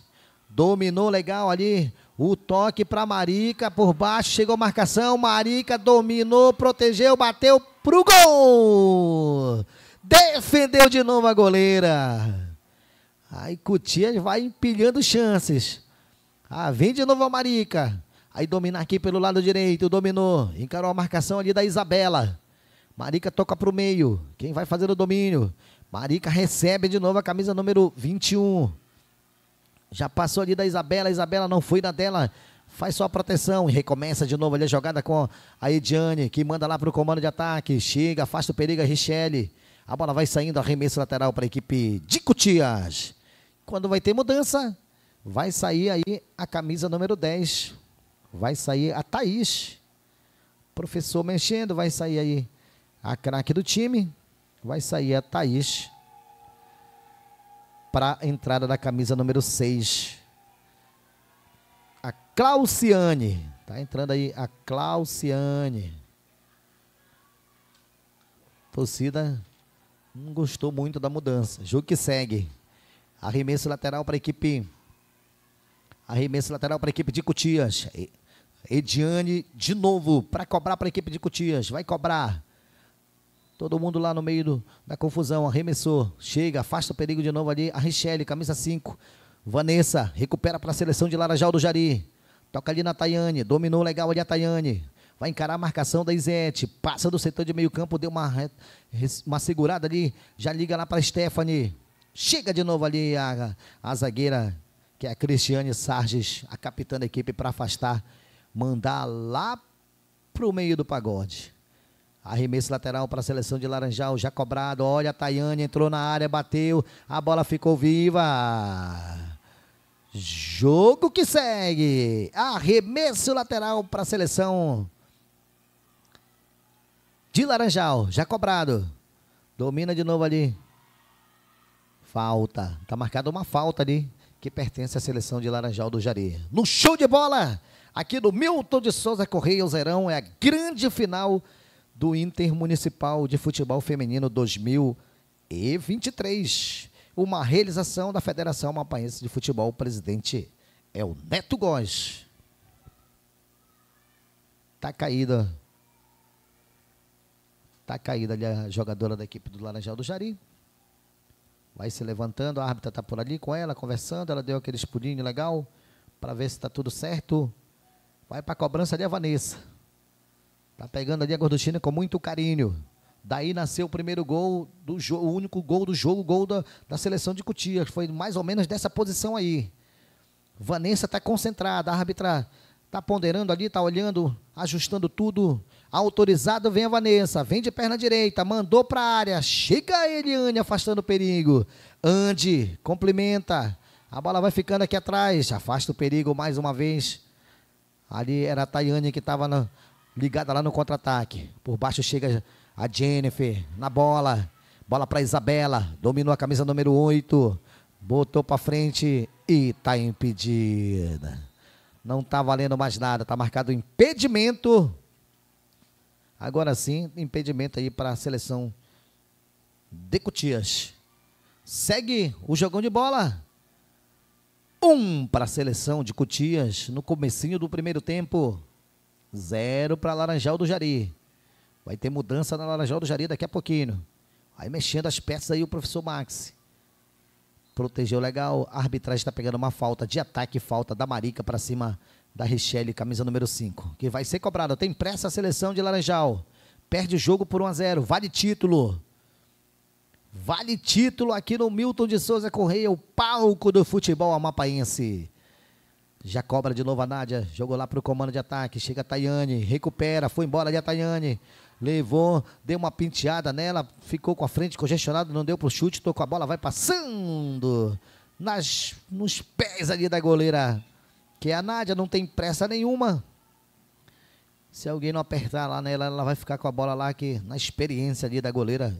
Dominou legal ali o toque para Marica, por baixo, chegou a marcação, Marica dominou, protegeu, bateu pro gol! Defendeu de novo a goleira. Aí Cutias vai empilhando chances. Ah, vem de novo a Marica. Aí domina aqui pelo lado direito, dominou. Encarou a marcação ali da Isabela. Marica toca para o meio. Quem vai fazer o domínio? Marica recebe de novo a camisa número 21. Já passou ali da Isabela, a Isabela não foi na dela. Faz sua proteção e recomeça de novo ali a jogada com a Ediane, que manda lá para o comando de ataque. Chega, afasta o perigo a Richelle. A bola vai saindo, arremesso lateral para a equipe de Cutias. Quando vai ter mudança, vai sair aí a camisa número 10. Vai sair a Thaís. Professor mexendo, vai sair aí a craque do time. Vai sair a Thaís para a entrada da camisa número 6. A Clauciane. Tá entrando aí a Clauciane. Torcida não gostou muito da mudança. Jogo que segue. Arremesso lateral para a equipe. Arremesso lateral para a equipe de Cutias. Ediane de novo para cobrar para a equipe de Cutias. Vai cobrar. Todo mundo lá no meio do, da confusão, arremessou, chega, afasta o perigo de novo ali. A Richelle, camisa 5. Vanessa, recupera para a seleção de Larajal do Jari. Toca ali na Tayane, dominou legal ali a Tayane. Vai encarar a marcação da Izete. Passa do setor de meio campo, deu uma, uma segurada ali. Já liga lá para a Stephanie. Chega de novo ali a, a zagueira, que é a Cristiane Sarges, a capitã da equipe, para afastar. Mandar lá para o meio do pagode. Arremesso lateral para a seleção de Laranjal, já cobrado. Olha, a Tayane entrou na área, bateu. A bola ficou viva. Jogo que segue. Arremesso lateral para a seleção de Laranjal, já cobrado. Domina de novo ali. Falta. está marcada uma falta ali que pertence à seleção de Laranjal do Jari. No show de bola, aqui do Milton de Souza Correia, o Zerão, é a grande final do Inter Municipal de Futebol Feminino 2023. Uma realização da Federação Mapaense de Futebol. O presidente é o Neto Góes. Tá caída. Tá caída ali a jogadora da equipe do Laranjal do Jari. Vai se levantando, a árbitra tá por ali com ela, conversando. Ela deu aquele espulhinho legal para ver se está tudo certo. Vai para a cobrança ali a Vanessa. Tá pegando ali a Gorduchina com muito carinho. Daí nasceu o primeiro gol do o único gol do jogo, gol da, da seleção de Cutia. Foi mais ou menos dessa posição aí. Vanessa está concentrada, a árbitra está ponderando ali, está olhando, ajustando tudo. Autorizado vem a Vanessa, vem de perna direita, mandou para a área. Chega a Eliane afastando o perigo. Ande, complementa. A bola vai ficando aqui atrás, afasta o perigo mais uma vez. Ali era a Tayane que estava na ligada lá no contra-ataque. Por baixo chega a Jennifer na bola. Bola para Isabela. Dominou a camisa número 8. Botou para frente e tá impedida. Não tá valendo mais nada. Tá marcado impedimento. Agora sim, impedimento aí para a seleção de Cutias. Segue o jogão de bola. Um para a seleção de Cutias no comecinho do primeiro tempo. Zero para Laranjal do Jari. Vai ter mudança na Laranjal do Jari daqui a pouquinho. Aí mexendo as peças aí o professor Max. Protegeu legal. A arbitragem está pegando uma falta de ataque, falta da Marica para cima da Richelle, camisa número 5. Que vai ser cobrada. Tem pressa a seleção de Laranjal. Perde o jogo por 1 a 0 Vale título. Vale título aqui no Milton de Souza Correia, o palco do futebol amapaense. Já cobra de novo a Nádia. Jogou lá para o comando de ataque. Chega a Tayane. Recupera. Foi embora de a Tayane. Levou. Deu uma penteada nela. Ficou com a frente congestionada. Não deu para o chute. Tocou a bola. Vai passando. Nas, nos pés ali da goleira. Que é a Nádia. Não tem pressa nenhuma. Se alguém não apertar lá nela, ela vai ficar com a bola lá que Na experiência ali da goleira.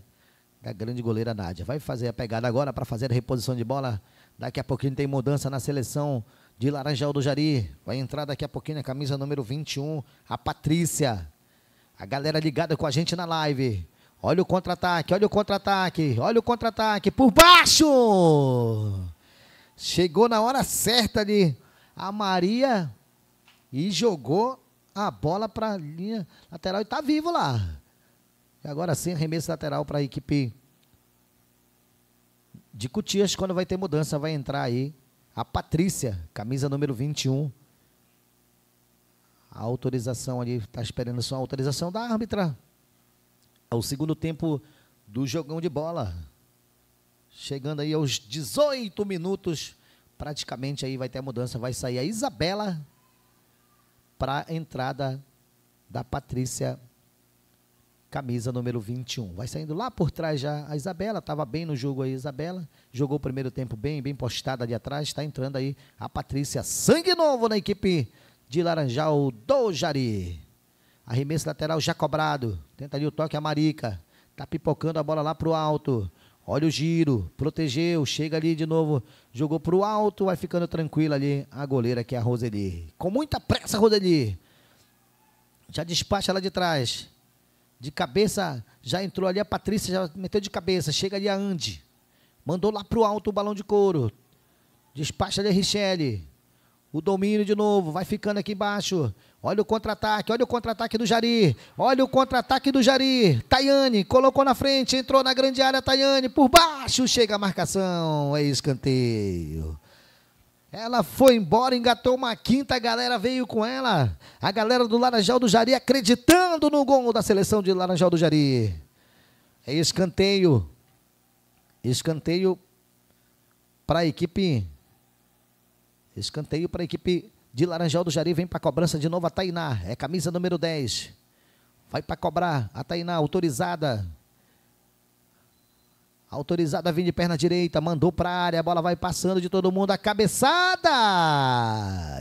Da grande goleira Nádia. Vai fazer a pegada agora para fazer a reposição de bola. Daqui a pouquinho tem mudança na seleção de Laranjal do Jari. Vai entrar daqui a pouquinho a camisa número 21, a Patrícia. A galera ligada com a gente na live. Olha o contra-ataque, olha o contra-ataque, olha o contra-ataque por baixo! Chegou na hora certa ali a Maria e jogou a bola para a linha lateral e está vivo lá. E agora sim, arremesso lateral para a equipe de Cutias. Quando vai ter mudança, vai entrar aí a Patrícia, camisa número 21. A autorização ali, está esperando só a autorização da árbitra. É o segundo tempo do jogão de bola. Chegando aí aos 18 minutos, praticamente aí vai ter a mudança. Vai sair a Isabela para a entrada da Patrícia camisa número 21. Vai saindo lá por trás já a Isabela, estava bem no jogo aí a Isabela, jogou o primeiro tempo bem, bem postada ali atrás, está entrando aí a Patrícia, sangue novo na equipe de Laranjal do Jari. Arremesso lateral já cobrado, tenta ali o toque a Marica, Está pipocando a bola lá para o alto. Olha o giro, protegeu, chega ali de novo, jogou para o alto, vai ficando tranquila ali a goleira que é a Roseli. Com muita pressa, Roseli. Já despacha lá de trás de cabeça, já entrou ali a Patrícia, já meteu de cabeça, chega ali a Andy, mandou lá para o alto o balão de couro, despacha ali a Richelle, o domínio de novo, vai ficando aqui embaixo, olha o contra-ataque, olha o contra-ataque do Jari, olha o contra-ataque do Jari, Tayane colocou na frente, entrou na grande área, Tayane, por baixo, chega a marcação, é escanteio. Ela foi embora, engatou uma quinta, a galera veio com ela. A galera do Laranjal do Jari acreditando no gol da seleção de Laranjal do Jari. É escanteio. Escanteio para a equipe. Escanteio para a equipe de Laranjal do Jari. Vem para a cobrança de novo a Tainá. É camisa número 10. Vai para cobrar a Tainá, autorizada. Autorizado a vir de perna direita, mandou para a área, a bola vai passando de todo mundo, a cabeçada!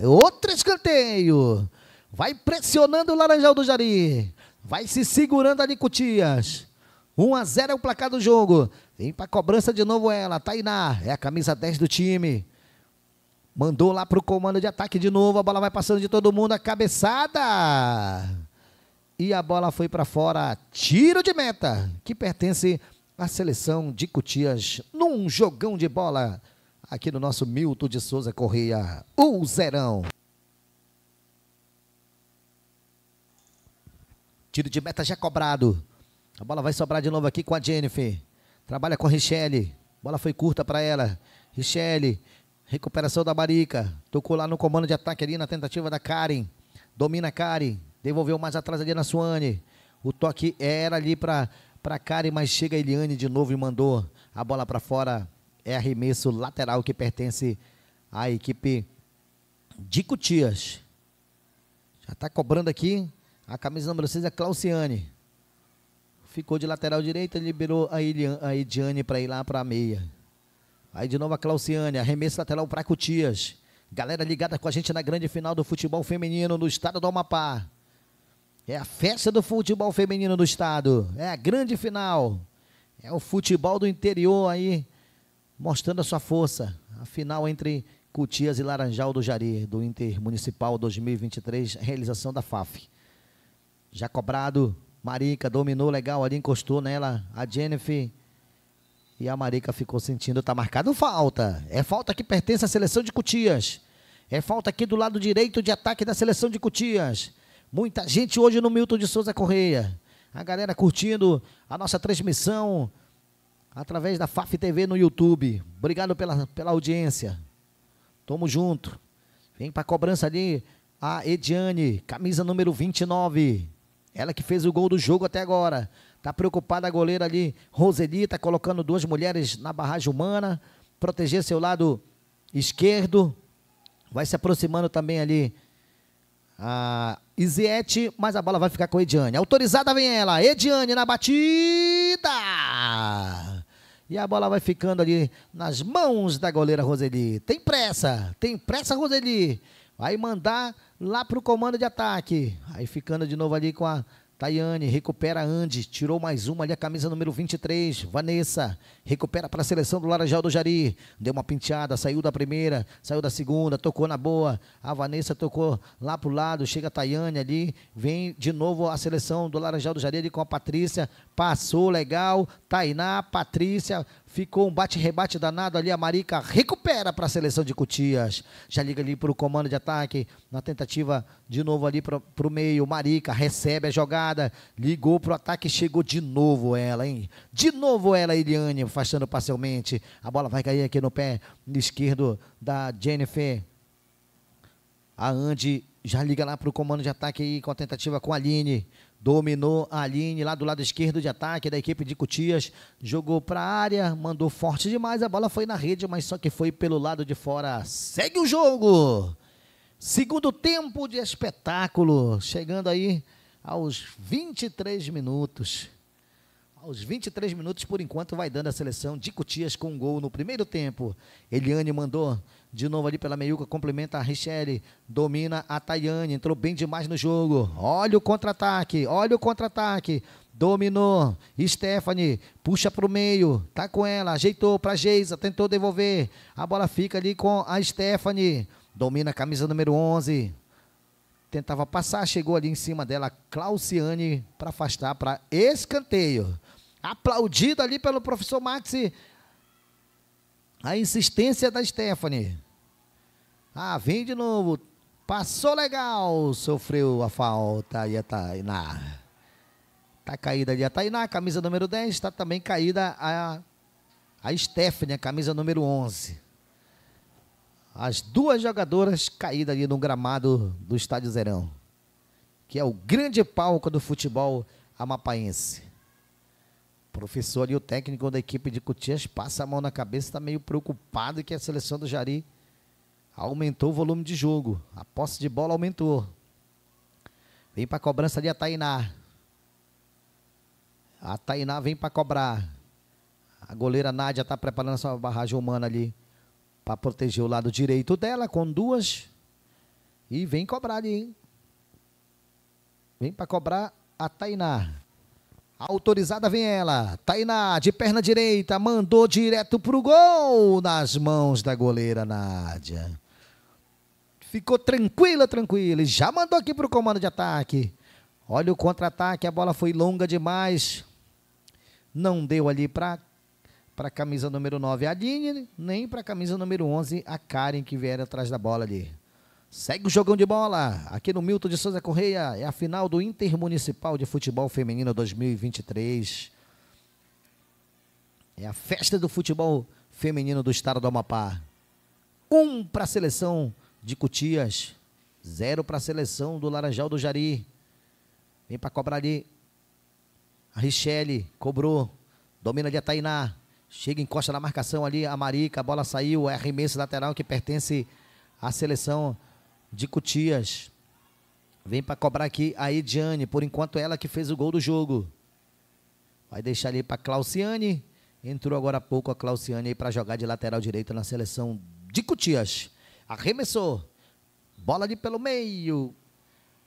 Outro escanteio! Vai pressionando o Laranjal do Jari, vai se segurando ali com o Tias. 1 a 0 é o placar do jogo. Vem para cobrança de novo ela, Tainá, é a camisa 10 do time. Mandou lá para o comando de ataque de novo, a bola vai passando de todo mundo, a cabeçada! E a bola foi para fora, tiro de meta, que pertence a seleção de Cutias num jogão de bola aqui no nosso Milton de Souza Correia, o Zerão. Tiro de meta já cobrado. A bola vai sobrar de novo aqui com a Jennifer. Trabalha com a Richelle. Bola foi curta para ela. Richelle, recuperação da Barica. Tocou lá no comando de ataque ali na tentativa da Karen. Domina a Karen. Devolveu mais atrás ali na Suane. O toque era ali para para Karen, mas chega a Eliane de novo e mandou a bola para fora. É arremesso lateral que pertence à equipe de Cutias. Já está cobrando aqui a camisa número 6, a é Clauciane. Ficou de lateral direita, liberou a, Eliane, a Ediane para ir lá para a meia. Aí de novo a Clauciane, arremesso lateral para Cutias. Galera ligada com a gente na grande final do futebol feminino no estado do Amapá. É a festa do futebol feminino do estado. É a grande final. É o futebol do interior aí, mostrando a sua força. A final entre Cutias e Laranjal do Jari, do Inter Municipal 2023, realização da FAF. Já cobrado, Marica dominou legal ali, encostou nela. A Jennifer e a Marica ficou sentindo, tá marcado falta. É falta que pertence à seleção de Cutias. É falta aqui do lado direito de ataque da seleção de Cutias. Muita gente hoje no Milton de Souza Correia. A galera curtindo a nossa transmissão através da FAF TV no YouTube. Obrigado pela, pela audiência. Tamo junto. Vem para cobrança ali a Ediane, camisa número 29. Ela que fez o gol do jogo até agora. Tá preocupada a goleira ali, Roseli, tá colocando duas mulheres na barragem humana. Proteger seu lado esquerdo. Vai se aproximando também ali a Iziete, mas a bola vai ficar com Ediane. Autorizada vem ela, Ediane na batida. E a bola vai ficando ali nas mãos da goleira Roseli. Tem pressa, tem pressa Roseli. Vai mandar lá para o comando de ataque. Aí ficando de novo ali com a Tayane, recupera Andy, tirou mais uma ali, a camisa número 23. Vanessa, recupera para a seleção do Laranjal do Jari. Deu uma penteada, saiu da primeira, saiu da segunda, tocou na boa. A Vanessa tocou lá para o lado, chega a Tayane ali, vem de novo a seleção do Laranjal do Jari ali com a Patrícia. Passou legal, Tainá, Patrícia, Ficou um bate-rebate danado ali. A Marica recupera para a seleção de Cutias. Já liga ali para o comando de ataque. Na tentativa de novo ali para o meio. Marica recebe a jogada. Ligou para o ataque. Chegou de novo ela, hein? De novo ela, Eliane, afastando parcialmente. A bola vai cair aqui no pé esquerdo da Jennifer. A Andy já liga lá para o comando de ataque aí com a tentativa com a Aline. Dominou a Aline lá do lado esquerdo de ataque da equipe de Cutias. Jogou para a área, mandou forte demais. A bola foi na rede, mas só que foi pelo lado de fora. Segue o jogo! Segundo tempo de espetáculo. Chegando aí aos 23 minutos. Aos 23 minutos, por enquanto, vai dando a seleção de Cutias com um gol no primeiro tempo. Eliane mandou de novo ali pela meiuca, complementa a Richelle. Domina a Tayane. Entrou bem demais no jogo. Olha o contra-ataque. Olha o contra-ataque. Dominou. Stephanie puxa para o meio. Tá com ela. Ajeitou para Geisa. Tentou devolver. A bola fica ali com a Stephanie. Domina a camisa número 11. Tentava passar. Chegou ali em cima dela. Clauciane para afastar para escanteio. Aplaudido ali pelo professor Maxi a insistência da Stephanie. Ah, vem de novo. Passou legal, sofreu a falta e a Tainá. Está caída ali a Tainá, camisa número 10, está também caída a, a Stephanie, a camisa número 11. As duas jogadoras caídas ali no gramado do Estádio Zerão, que é o grande palco do futebol amapaense professor e o técnico da equipe de Cutias passa a mão na cabeça, está meio preocupado que a seleção do Jari aumentou o volume de jogo. A posse de bola aumentou. Vem para a cobrança ali a Tainá. A Tainá vem para cobrar. A goleira Nádia está preparando a sua barragem humana ali para proteger o lado direito dela com duas. E vem cobrar ali, hein? Vem para cobrar a Tainá. Autorizada vem ela. Tainá, de perna direita, mandou direto pro gol nas mãos da goleira Nádia. Ficou tranquila, tranquila. E já mandou aqui pro comando de ataque. Olha o contra-ataque, a bola foi longa demais. Não deu ali para a camisa número 9, a Aline, nem para a camisa número 11, a Karen, que vieram atrás da bola ali. Segue o jogão de bola. Aqui no Milton de Souza Correia é a final do Intermunicipal de Futebol Feminino 2023. É a festa do futebol feminino do estado do Amapá. Um para a seleção de Cutias, zero para a seleção do Laranjal do Jari. Vem para cobrar ali. A Richelle cobrou. Domina ali a Tainá. Chega, encosta na marcação ali. A Marica, a bola saiu. É arremesso lateral que pertence à seleção de Cutias. Vem para cobrar aqui a Ediane, por enquanto ela que fez o gol do jogo. Vai deixar ali para Clauciane. Entrou agora há pouco a Clauciane para jogar de lateral direito na seleção de Cutias. Arremessou. Bola ali pelo meio.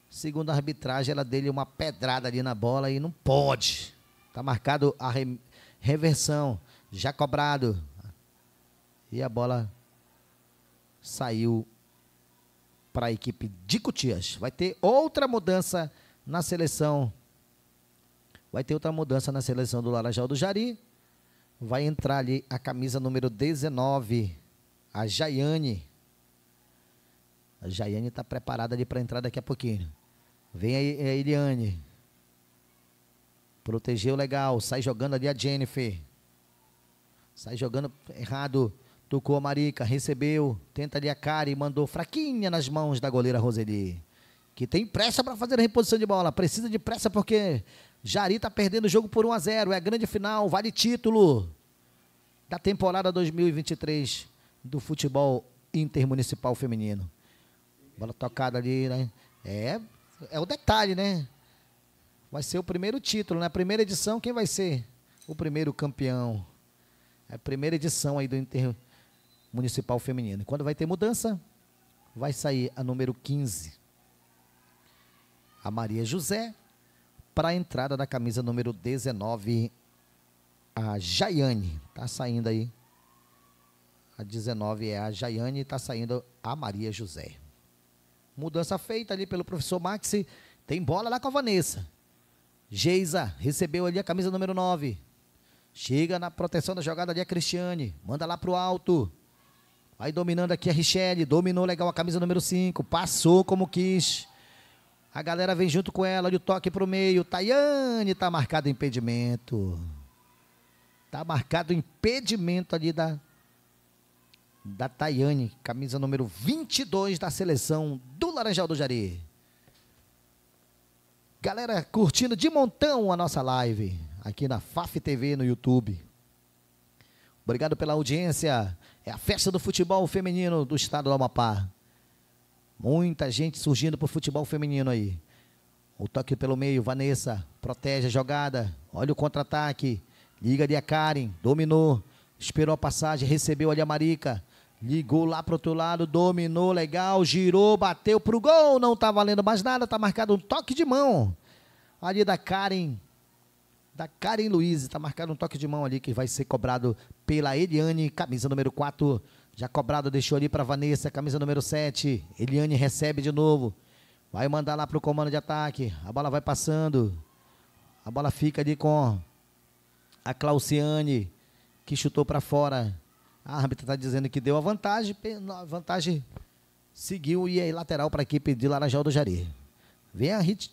Segundo a arbitragem, ela dele uma pedrada ali na bola e não pode. Tá marcado a re reversão. Já cobrado. E a bola saiu para a equipe de Cutias. Vai ter outra mudança na seleção. Vai ter outra mudança na seleção do Laranjal do Jari. Vai entrar ali a camisa número 19, a Jaiane. A Jaiane está preparada ali para entrar daqui a pouquinho. Vem aí a é, Eliane. Protegeu legal. Sai jogando ali a Jennifer. Sai jogando errado. Tocou a Marica, recebeu, tenta ali a cara e mandou fraquinha nas mãos da goleira Roseli. Que tem pressa para fazer a reposição de bola. Precisa de pressa porque Jari está perdendo o jogo por 1 a 0 É a grande final, vale título da temporada 2023 do futebol intermunicipal feminino. Bola tocada ali, né? É, é o detalhe, né? Vai ser o primeiro título, na né? primeira edição, quem vai ser o primeiro campeão? É a primeira edição aí do Inter municipal feminino. E quando vai ter mudança, vai sair a número 15, a Maria José, para a entrada da camisa número 19, a Jaiane. Está saindo aí. A 19 é a Jaiane e está saindo a Maria José. Mudança feita ali pelo professor Maxi. Tem bola lá com a Vanessa. Geisa recebeu ali a camisa número 9. Chega na proteção da jogada ali a Cristiane. Manda lá para o alto. Vai dominando aqui a Richelle. Dominou legal a camisa número 5. Passou como quis. A galera vem junto com ela. Olha o toque o meio. Tayane tá marcado impedimento. Tá marcado impedimento ali da da Tayane, camisa número 22 da seleção do Laranjal do Jari. Galera curtindo de montão a nossa live aqui na FAF TV no YouTube. Obrigado pela audiência. É a festa do futebol feminino do estado do Amapá. Muita gente surgindo para o futebol feminino aí. O toque pelo meio, Vanessa, protege a jogada. Olha o contra-ataque. Liga ali a Karen, dominou. Esperou a passagem, recebeu ali a Marica. Ligou lá pro outro lado, dominou, legal, girou, bateu pro gol, não tá valendo mais nada, tá marcado um toque de mão. Ali da Karen, da Karen Luiz, está marcado um toque de mão ali que vai ser cobrado pela Eliane, camisa número 4. Já cobrado, deixou ali para Vanessa, camisa número 7. Eliane recebe de novo. Vai mandar lá para o comando de ataque. A bola vai passando. A bola fica ali com a Clauciane, que chutou para fora. A árbitra está dizendo que deu a vantagem. A vantagem seguiu e aí é lateral para a equipe de Laranjal do Jari. Vem a hit.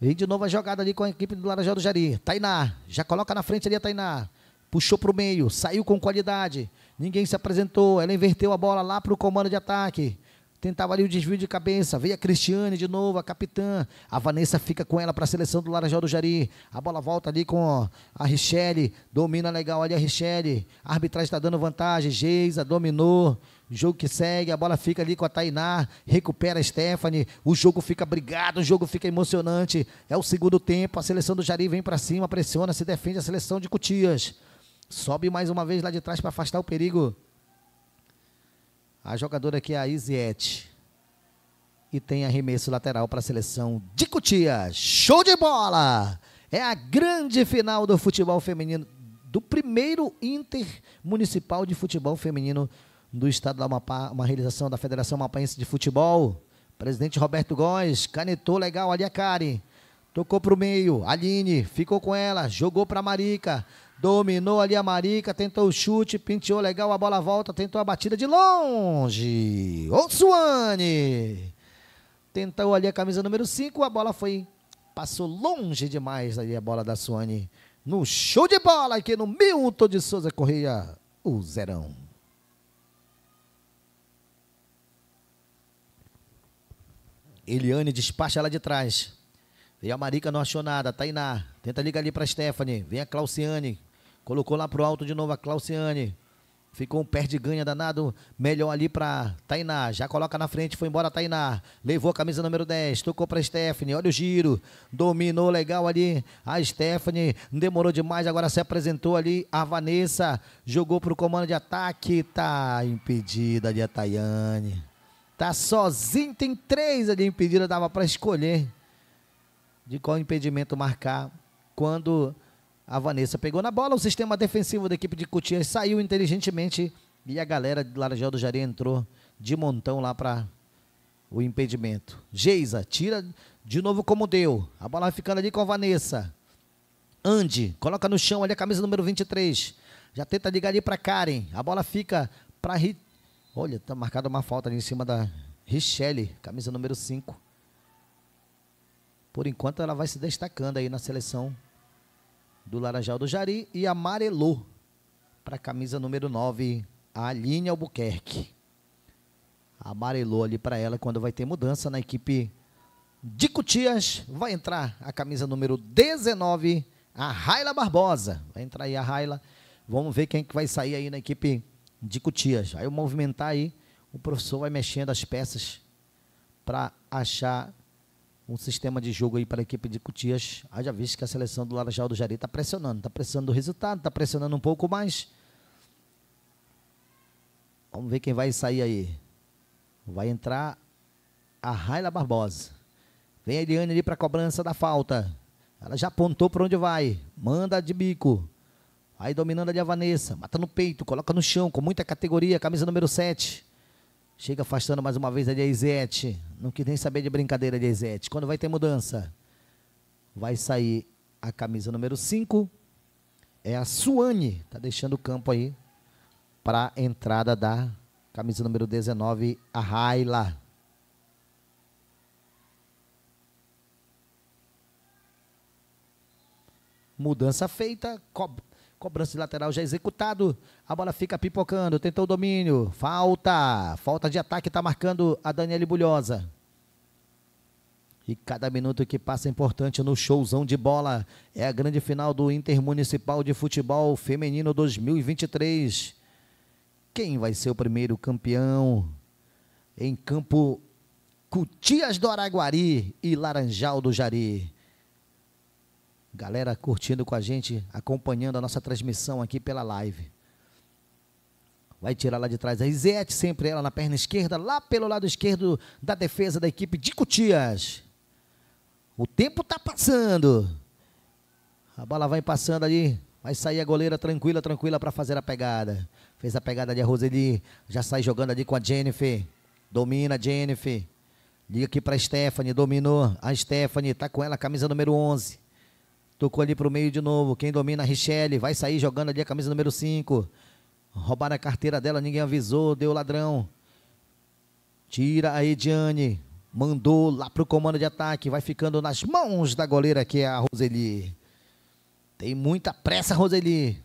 Vem de novo a jogada ali com a equipe do Laranjal do Jari. Tainá, já coloca na frente ali a Tainá puxou para o meio, saiu com qualidade, ninguém se apresentou, ela inverteu a bola lá para o comando de ataque, tentava ali o desvio de cabeça, veio a Cristiane de novo, a capitã, a Vanessa fica com ela para a seleção do Laranjal do Jari, a bola volta ali com a Richelle, domina legal ali a Richelle, a arbitragem está dando vantagem, Geisa dominou, jogo que segue, a bola fica ali com a Tainá, recupera a Stephanie, o jogo fica brigado, o jogo fica emocionante, é o segundo tempo, a seleção do Jari vem para cima, pressiona, se defende a seleção de Cutias, Sobe mais uma vez lá de trás para afastar o perigo. A jogadora aqui é a Isiete. E tem arremesso lateral para a seleção de Cutia. Show de bola! É a grande final do futebol feminino, do primeiro Inter municipal de futebol feminino do estado da Amapá, uma realização da Federação Amapaense de Futebol. Presidente Roberto Góes, canetou legal ali a Karen. Tocou para o meio, Aline ficou com ela, jogou para Marica. Dominou ali a Marica, tentou o chute, penteou legal, a bola volta, tentou a batida de longe. Ô Suane! Tentou ali a camisa número 5, a bola foi. Passou longe demais ali a bola da Suane. No show de bola aqui no Milton de Souza Correia, o Zerão. Eliane despacha lá de trás. E a Marica não achou nada. Tainá, tenta ligar ali a Stephanie. Vem a Clauciane. Colocou lá pro alto de novo a Clauciane. Ficou um perde-ganha danado. Melhor ali para Tainá. Já coloca na frente, foi embora Tainá. Levou a camisa número 10. Tocou para Stephanie. Olha o giro. Dominou legal ali. A Stephanie demorou demais. Agora se apresentou ali. A Vanessa jogou para o comando de ataque. Tá impedida ali a Tayane. Tá sozinho. Tem três ali impedida. Dava para escolher de qual impedimento marcar. Quando a Vanessa pegou na bola, o sistema defensivo da equipe de Cutias saiu inteligentemente e a galera de Laranjal do Jari entrou de montão lá para o impedimento. Geisa tira de novo como deu. A bola ficando ali com a Vanessa. Andy coloca no chão ali a camisa número 23. Já tenta ligar ali para Karen. A bola fica para Olha, tá marcada uma falta ali em cima da Richelle, camisa número 5. Por enquanto, ela vai se destacando aí na seleção do Laranjal do Jari e amarelou para a camisa número 9, a Aline Albuquerque. Amarelou ali para ela quando vai ter mudança na equipe de Cutias. Vai entrar a camisa número 19, a Raila Barbosa. Vai entrar aí a Raila. Vamos ver quem é que vai sair aí na equipe de Cutias. Aí eu movimentar aí, o professor vai mexendo as peças para achar um sistema de jogo aí para a equipe de Cutias. Haja visto que a seleção do Laranjal do Jari está pressionando, está pressionando o resultado, está pressionando um pouco mais. Vamos ver quem vai sair aí. Vai entrar a Raila Barbosa. Vem a Eliane ali para a cobrança da falta. Ela já apontou para onde vai. Manda de bico. Aí dominando ali a Vanessa. Mata no peito, coloca no chão com muita categoria. Camisa número 7. Chega afastando mais uma vez a Deizete. Não quis nem saber de brincadeira, Deizete. Quando vai ter mudança? Vai sair a camisa número 5. É a Suane. Tá deixando o campo aí para a entrada da camisa número 19, a Raila. Mudança feita, Cobrança de lateral já executado. A bola fica pipocando. Tentou o domínio. Falta. Falta de ataque. Está marcando a Daniele Bulhosa. E cada minuto que passa é importante no showzão de bola. É a grande final do Intermunicipal de Futebol Feminino 2023. Quem vai ser o primeiro campeão? Em campo Cutias do Araguari e Laranjal do Jari. Galera curtindo com a gente, acompanhando a nossa transmissão aqui pela live. Vai tirar lá de trás a Izete, sempre ela na perna esquerda, lá pelo lado esquerdo da defesa da equipe de Cutias. O tempo está passando. A bola vai passando ali. Vai sair a goleira tranquila, tranquila para fazer a pegada. Fez a pegada de a Roseli. Já sai jogando ali com a Jennifer. Domina a Jennifer. Liga aqui para a Stephanie. Dominou a Stephanie. Está com ela, camisa número 11. Tocou ali para o meio de novo. Quem domina a Richelle. Vai sair jogando ali a camisa número 5. Roubaram a carteira dela, ninguém avisou. Deu ladrão. Tira a Ediane. Mandou lá para o comando de ataque. Vai ficando nas mãos da goleira que é a Roseli. Tem muita pressa, Roseli.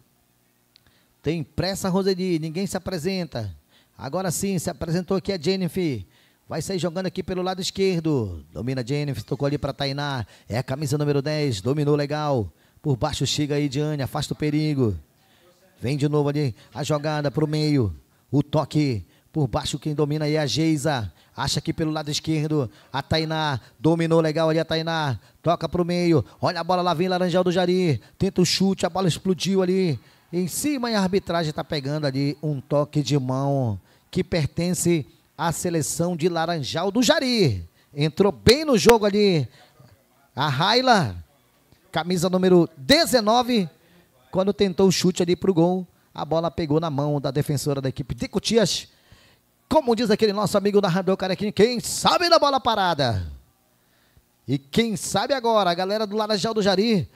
Tem pressa, Roseli. Ninguém se apresenta. Agora sim, se apresentou aqui a Jennifer. Vai sair jogando aqui pelo lado esquerdo. Domina Jennifer, tocou ali para Tainá. É a camisa número 10, dominou legal. Por baixo chega aí Diane, afasta o perigo. Vem de novo ali a jogada para o meio. O toque por baixo quem domina aí é a Geisa. Acha aqui pelo lado esquerdo. A Tainá. Dominou legal ali a Tainá. Toca para o meio. Olha a bola lá, vem Laranjal do Jari. Tenta o chute, a bola explodiu ali. Em cima e a arbitragem está pegando ali um toque de mão que pertence a seleção de Laranjal do Jari. Entrou bem no jogo ali. A Raila, camisa número 19, quando tentou o chute ali para o gol, a bola pegou na mão da defensora da equipe de Cutias. Como diz aquele nosso amigo narrador carequinho, quem sabe da bola parada. E quem sabe agora, a galera do Laranjal do Jari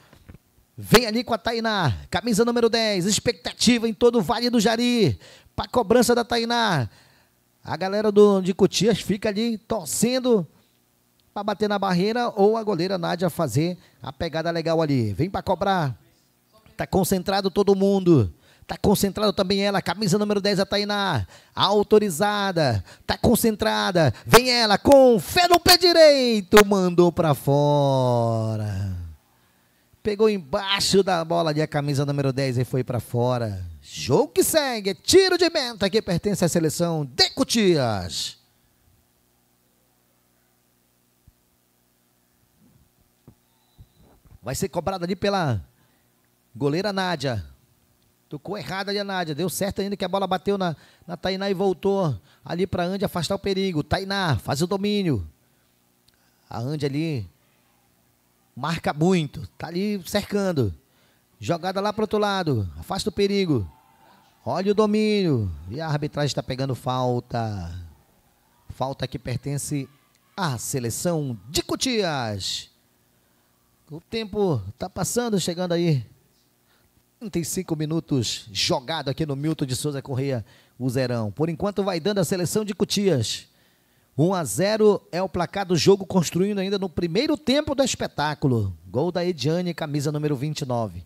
Vem ali com a Tainá, camisa número 10, expectativa em todo o Vale do Jari, para cobrança da Tainá. A galera do, de Cutias fica ali torcendo para bater na barreira ou a goleira Nádia fazer a pegada legal ali. Vem para cobrar. Tá concentrado todo mundo. Tá concentrado também ela, camisa número 10 a Tainá, autorizada, tá concentrada. Vem ela com fé no pé direito, mandou para fora. Pegou embaixo da bola ali a camisa número 10 e foi para fora. Jogo que segue, é tiro de meta que pertence à seleção de Cutias. Vai ser cobrada ali pela goleira Nádia. Tocou errada ali a Nádia. Deu certo ainda que a bola bateu na, na Tainá e voltou ali para Andy afastar o perigo. Tainá faz o domínio. A Andy ali marca muito. Tá ali cercando. Jogada lá para outro lado. Afasta o perigo. Olha o domínio. E a arbitragem está pegando falta. Falta que pertence à seleção de Cutias. O tempo está passando, chegando aí. 35 minutos jogado aqui no Milton de Souza Correia, o Zerão. Por enquanto vai dando a seleção de Cutias. 1 a 0 é o placar do jogo construindo ainda no primeiro tempo do espetáculo. Gol da Ediane, camisa número 29.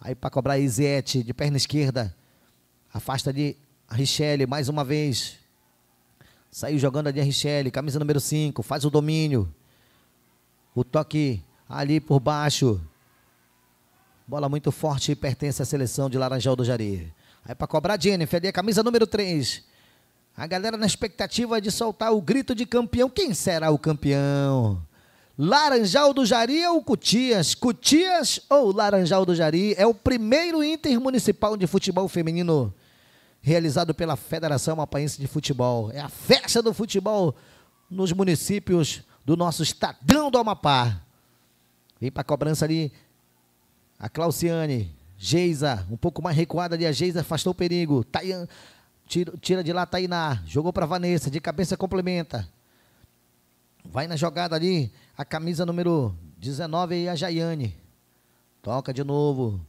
Aí para cobrar Izete de perna esquerda. Afasta ali a Richelle mais uma vez. Saiu jogando ali a Richelle, camisa número 5, faz o domínio. O toque ali por baixo. Bola muito forte pertence à seleção de Laranjal do Jari. Aí para cobrar Jennifer, ali a camisa número 3. A galera na expectativa de soltar o grito de campeão. Quem será o campeão? Laranjal do Jari ou Cutias? Cutias ou Laranjal do Jari? É o primeiro municipal de futebol feminino realizado pela Federação Apaense de Futebol. É a festa do futebol nos municípios do nosso estadão do Amapá. Vem para a cobrança ali a Clauciane, Geisa, um pouco mais recuada ali, a Geisa afastou o perigo. Tayan, tira, tira de lá Tainá, jogou para Vanessa, de cabeça complementa. Vai na jogada ali, a camisa número 19 e a Jaiane. Toca de novo.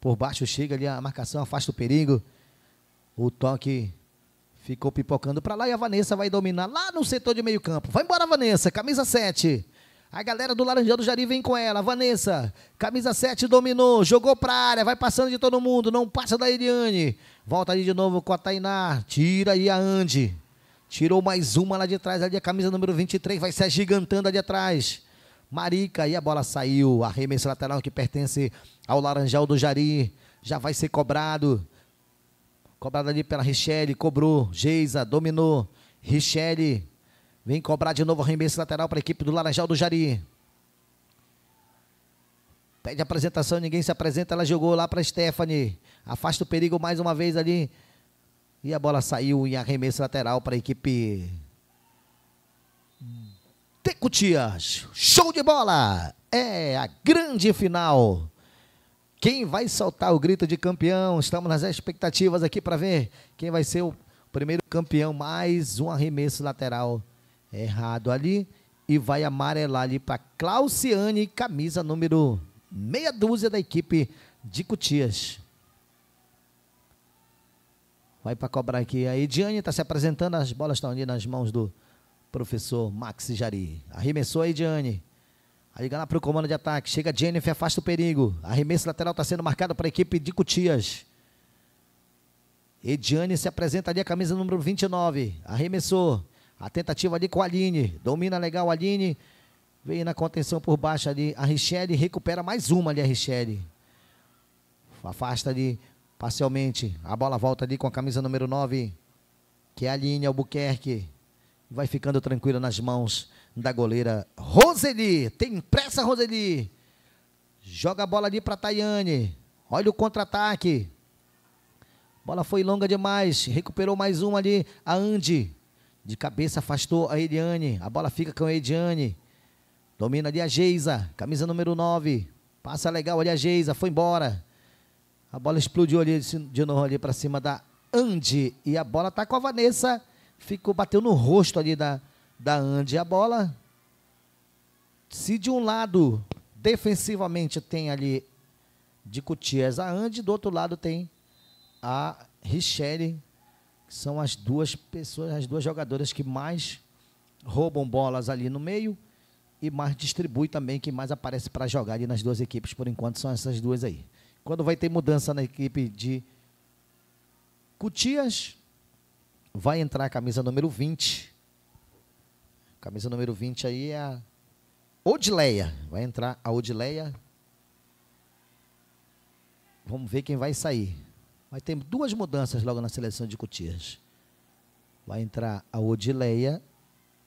Por baixo chega ali a marcação, afasta o perigo. O toque ficou pipocando para lá e a Vanessa vai dominar lá no setor de meio campo. Vai embora, Vanessa, camisa 7. A galera do Laranjal do Jari vem com ela. Vanessa, camisa 7, dominou, jogou para área, vai passando de todo mundo, não passa da Eliane. Volta ali de novo com a Tainá, tira aí a Andy. Tirou mais uma lá de trás, ali a camisa número 23, vai se agigantando ali atrás. Marica, e a bola saiu. Arremesso lateral que pertence ao Laranjal do Jari. Já vai ser cobrado. Cobrada ali pela Richelle, cobrou. Geisa, dominou. Richelle vem cobrar de novo o arremesso lateral para a equipe do Laranjal do Jari. Pede apresentação, ninguém se apresenta. Ela jogou lá para Stephanie. Afasta o perigo mais uma vez ali. E a bola saiu em arremesso lateral para a equipe. Tecutias. Show de bola! É a grande final. Quem vai soltar o grito de campeão? Estamos nas expectativas aqui para ver quem vai ser o primeiro campeão. Mais um arremesso lateral errado ali. E vai amarelar ali para Clauciane, camisa número meia dúzia da equipe de Cutias. Vai para cobrar aqui. A Ediane está se apresentando. As bolas estão ali nas mãos do professor Max Jari. Arremessou a Ediane. Aí liga lá para o comando de ataque. Chega Jennifer, afasta o perigo. Arremesso lateral está sendo marcado para a equipe de Cutias. Ediane se apresenta ali a camisa número 29. Arremessou. A tentativa ali com a Aline. Domina legal a Aline. Veio na contenção por baixo ali. A Richelle recupera mais uma ali, a Richelle. Afasta ali parcialmente. A bola volta ali com a camisa número 9. Que é a Aline Albuquerque. Vai ficando tranquila nas mãos da goleira Roseli. Tem pressa, Roseli. Joga a bola ali para Tayane. Olha o contra-ataque. Bola foi longa demais. Recuperou mais uma ali. A Andy. De cabeça afastou a Eliane. A bola fica com a Ediane. Domina ali a Geisa. Camisa número 9. Passa legal ali a Geisa. Foi embora. A bola explodiu ali de novo ali para cima da Andy. E a bola está com a Vanessa. Ficou, bateu no rosto ali da, da Andy a bola. Se de um lado, defensivamente, tem ali de Cutias a Andy, do outro lado tem a Richelle, que são as duas pessoas, as duas jogadoras que mais roubam bolas ali no meio e mais distribui também, que mais aparece para jogar ali nas duas equipes por enquanto, são essas duas aí. Quando vai ter mudança na equipe de Cutias, vai entrar a camisa número 20, Camisa número 20 aí é a Odileia. Vai entrar a Odileia. Vamos ver quem vai sair. Vai ter duas mudanças logo na seleção de Cutias. Vai entrar a Odileia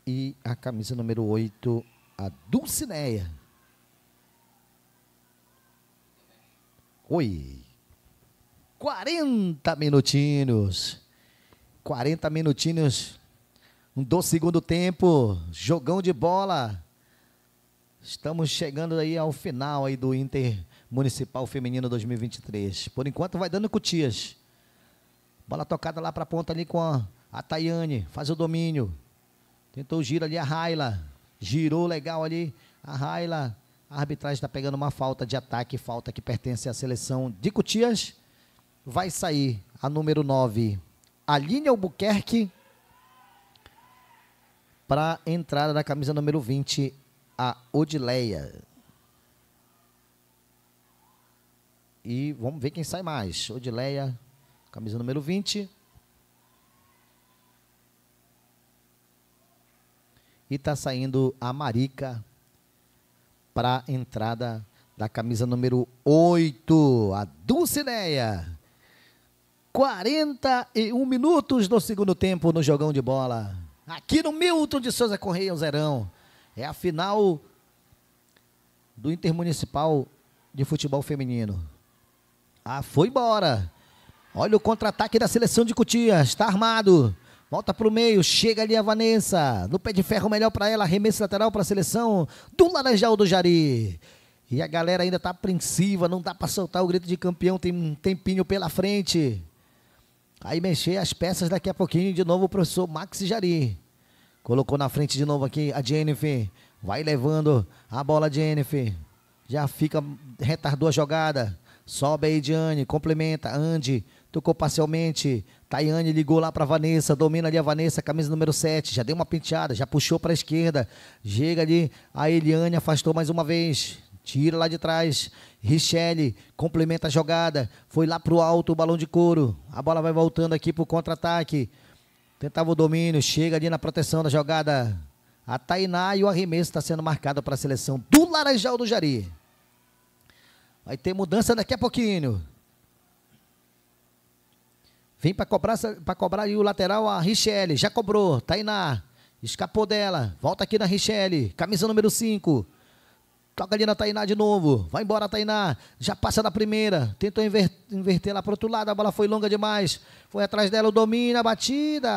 e a camisa número 8, a Dulcineia. Oi. 40 minutinhos. 40 minutinhos do segundo tempo, jogão de bola. Estamos chegando aí ao final aí do Inter Municipal Feminino 2023. Por enquanto vai dando cutias. Bola tocada lá para a ponta ali com a, a Tayane, faz o domínio. Tentou o giro ali a Raila. Girou legal ali a Raila. A arbitragem está pegando uma falta de ataque, falta que pertence à seleção de Cutias. Vai sair a número 9, Aline Albuquerque para a entrada da camisa número 20, a Odileia. E vamos ver quem sai mais. Odileia, camisa número 20. E está saindo a Marica para a entrada da camisa número 8, a Dulcineia. 41 minutos do segundo tempo no jogão de bola. Aqui no Milton de Souza Correia, o Zerão. É a final do Intermunicipal de Futebol Feminino. Ah, foi embora. Olha o contra-ataque da seleção de Cutia. Está armado. Volta para o meio, chega ali a Vanessa. No pé de ferro, melhor para ela. Arremesso lateral para a seleção do Laranjal do Jari. E a galera ainda está apreensiva, não dá para soltar o grito de campeão. Tem um tempinho pela frente. Aí mexer as peças daqui a pouquinho de novo o professor Max Jari. Colocou na frente de novo aqui a Jennifer. Vai levando a bola, Jennifer. Já fica, retardou a jogada. Sobe aí, Diane. Complementa. Andy. Tocou parcialmente. Tayane ligou lá para Vanessa. Domina ali a Vanessa, camisa número 7. Já deu uma penteada. Já puxou para a esquerda. Chega ali. A Eliane afastou mais uma vez. Tira lá de trás. Richelle complementa a jogada. Foi lá pro alto o balão de couro. A bola vai voltando aqui pro contra-ataque. Tentava o domínio. Chega ali na proteção da jogada. A Tainá e o arremesso está sendo marcado para a seleção do Laranjal do Jari. Vai ter mudança daqui a pouquinho. Vem para cobrar, para cobrar aí o lateral a Richelle. Já cobrou. Tainá. Escapou dela. Volta aqui na Richelle. Camisa número 5. Toca ali na Tainá de novo. Vai embora, Tainá. Já passa da primeira. Tentou inver inverter lá para o outro lado. A bola foi longa demais. Foi atrás dela o domínio, a batida.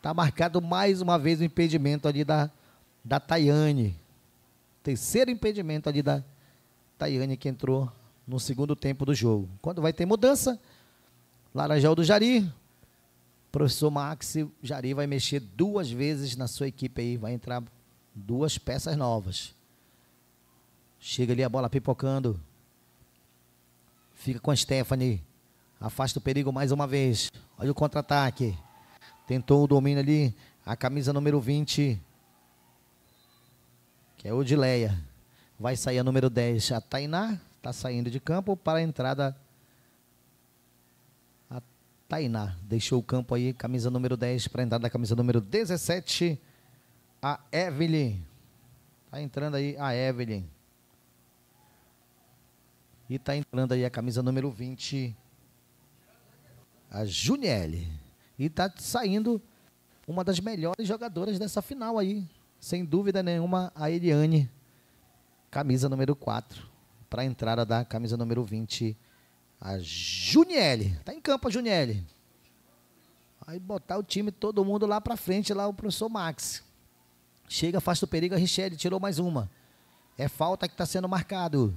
Tá marcado mais uma vez o impedimento ali da, da Tayane. Terceiro impedimento ali da Tayane que entrou no segundo tempo do jogo. Quando vai ter mudança, Laranjal do Jari. Professor Max Jari vai mexer duas vezes na sua equipe aí. Vai entrar duas peças novas. Chega ali a bola pipocando. Fica com a Stephanie. Afasta o perigo mais uma vez. Olha o contra-ataque. Tentou o domínio ali. A camisa número 20. Que é o de Leia. Vai sair a número 10. A Tainá está saindo de campo para a entrada. A Tainá deixou o campo aí. Camisa número 10 para a entrada da camisa número 17. A Evelyn. Está entrando aí a Evelyn. E está entrando aí a camisa número 20, a Juniele. E está saindo uma das melhores jogadoras dessa final aí. Sem dúvida nenhuma, a Eliane, camisa número 4, para a entrada da camisa número 20, a Juniele. Está em campo a Juniele. Aí botar o time, todo mundo lá para frente, lá o professor Max. Chega, afasta o perigo, a Richelle tirou mais uma. É falta que está sendo marcado.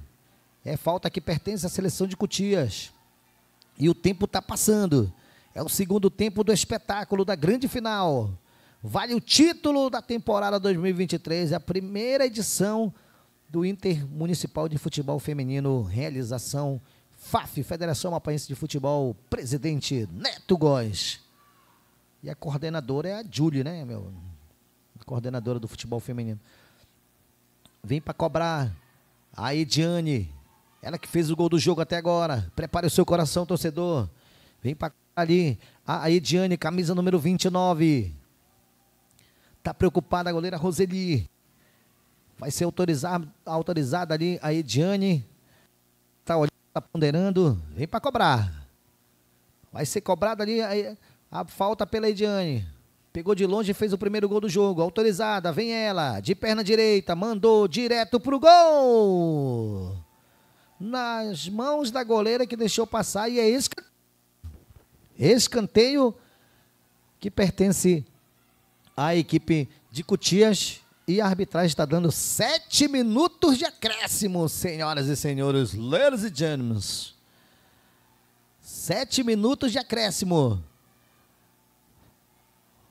É falta que pertence à seleção de Cutias. E o tempo está passando. É o segundo tempo do espetáculo da grande final. Vale o título da temporada 2023, é a primeira edição do Inter Municipal de Futebol Feminino, realização FAF, Federação Mapaense de Futebol, presidente Neto Góes. E a coordenadora é a Julie, né, meu? Coordenadora do futebol feminino. Vem para cobrar a Ediane, ela que fez o gol do jogo até agora. Prepare o seu coração, torcedor. Vem para ali. A Ediane, camisa número 29. Tá preocupada a goleira Roseli. Vai ser autorizada, autorizada ali a Ediane. Tá olhando, tá ponderando. Vem para cobrar. Vai ser cobrada ali a, a falta pela Ediane. Pegou de longe e fez o primeiro gol do jogo. Autorizada, vem ela. De perna direita, mandou direto pro gol nas mãos da goleira que deixou passar e é esse escanteio que pertence à equipe de Cutias e a arbitragem está dando sete minutos de acréscimo, senhoras e senhores, ladies e gentlemen. Sete minutos de acréscimo.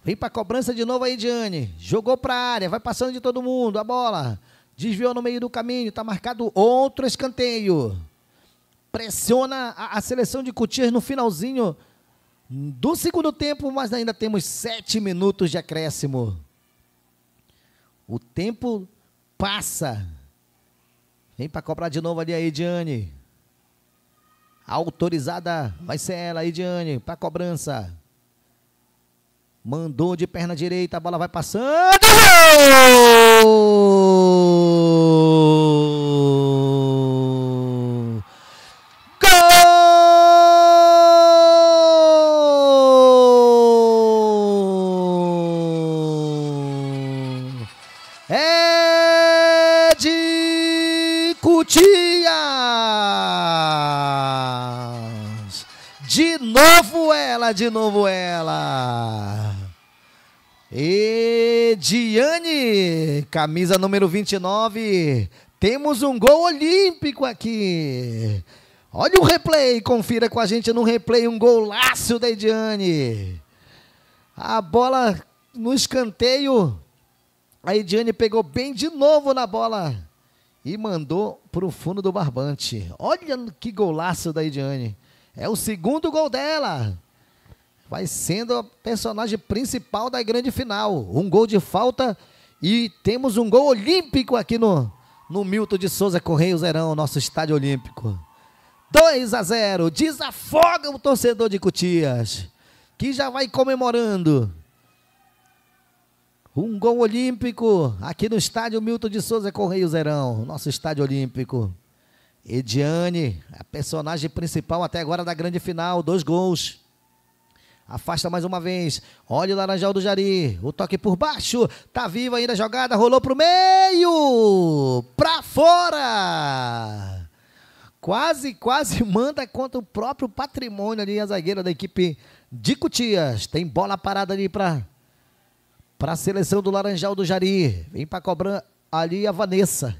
Vem para a cobrança de novo aí, Diane. Jogou para a área, vai passando de todo mundo a bola. Desviou no meio do caminho, está marcado outro escanteio. Pressiona a, a seleção de Cutias no finalzinho do segundo tempo, mas ainda temos sete minutos de acréscimo. O tempo passa. Vem para cobrar de novo ali a Ediane. Autorizada vai ser ela, Ediane, para cobrança. Mandou de perna direita, a bola vai passando. Gol! Go! Gol! É Cutias! De novo ela, de novo ela! E Diane, camisa número 29. Temos um gol olímpico aqui. Olha o replay, confira com a gente no replay um golaço da Ediane. A bola no escanteio. A Ediane pegou bem de novo na bola e mandou para o fundo do barbante. Olha que golaço da Ediane. É o segundo gol dela vai sendo a personagem principal da grande final. Um gol de falta e temos um gol olímpico aqui no, no Milton de Souza Correio Zerão, nosso estádio olímpico. 2 a 0, desafoga o torcedor de Cutias, que já vai comemorando. Um gol olímpico aqui no estádio Milton de Souza Correio Zerão, nosso estádio olímpico. Ediane, a personagem principal até agora da grande final, dois gols. Afasta mais uma vez. Olha o Laranjal do Jari. O toque por baixo. Tá vivo ainda a jogada. Rolou pro meio. Pra fora. Quase, quase manda contra o próprio patrimônio ali a zagueira da equipe de Cutias. Tem bola parada ali pra, pra seleção do Laranjal do Jari. Vem pra cobrar ali a Vanessa.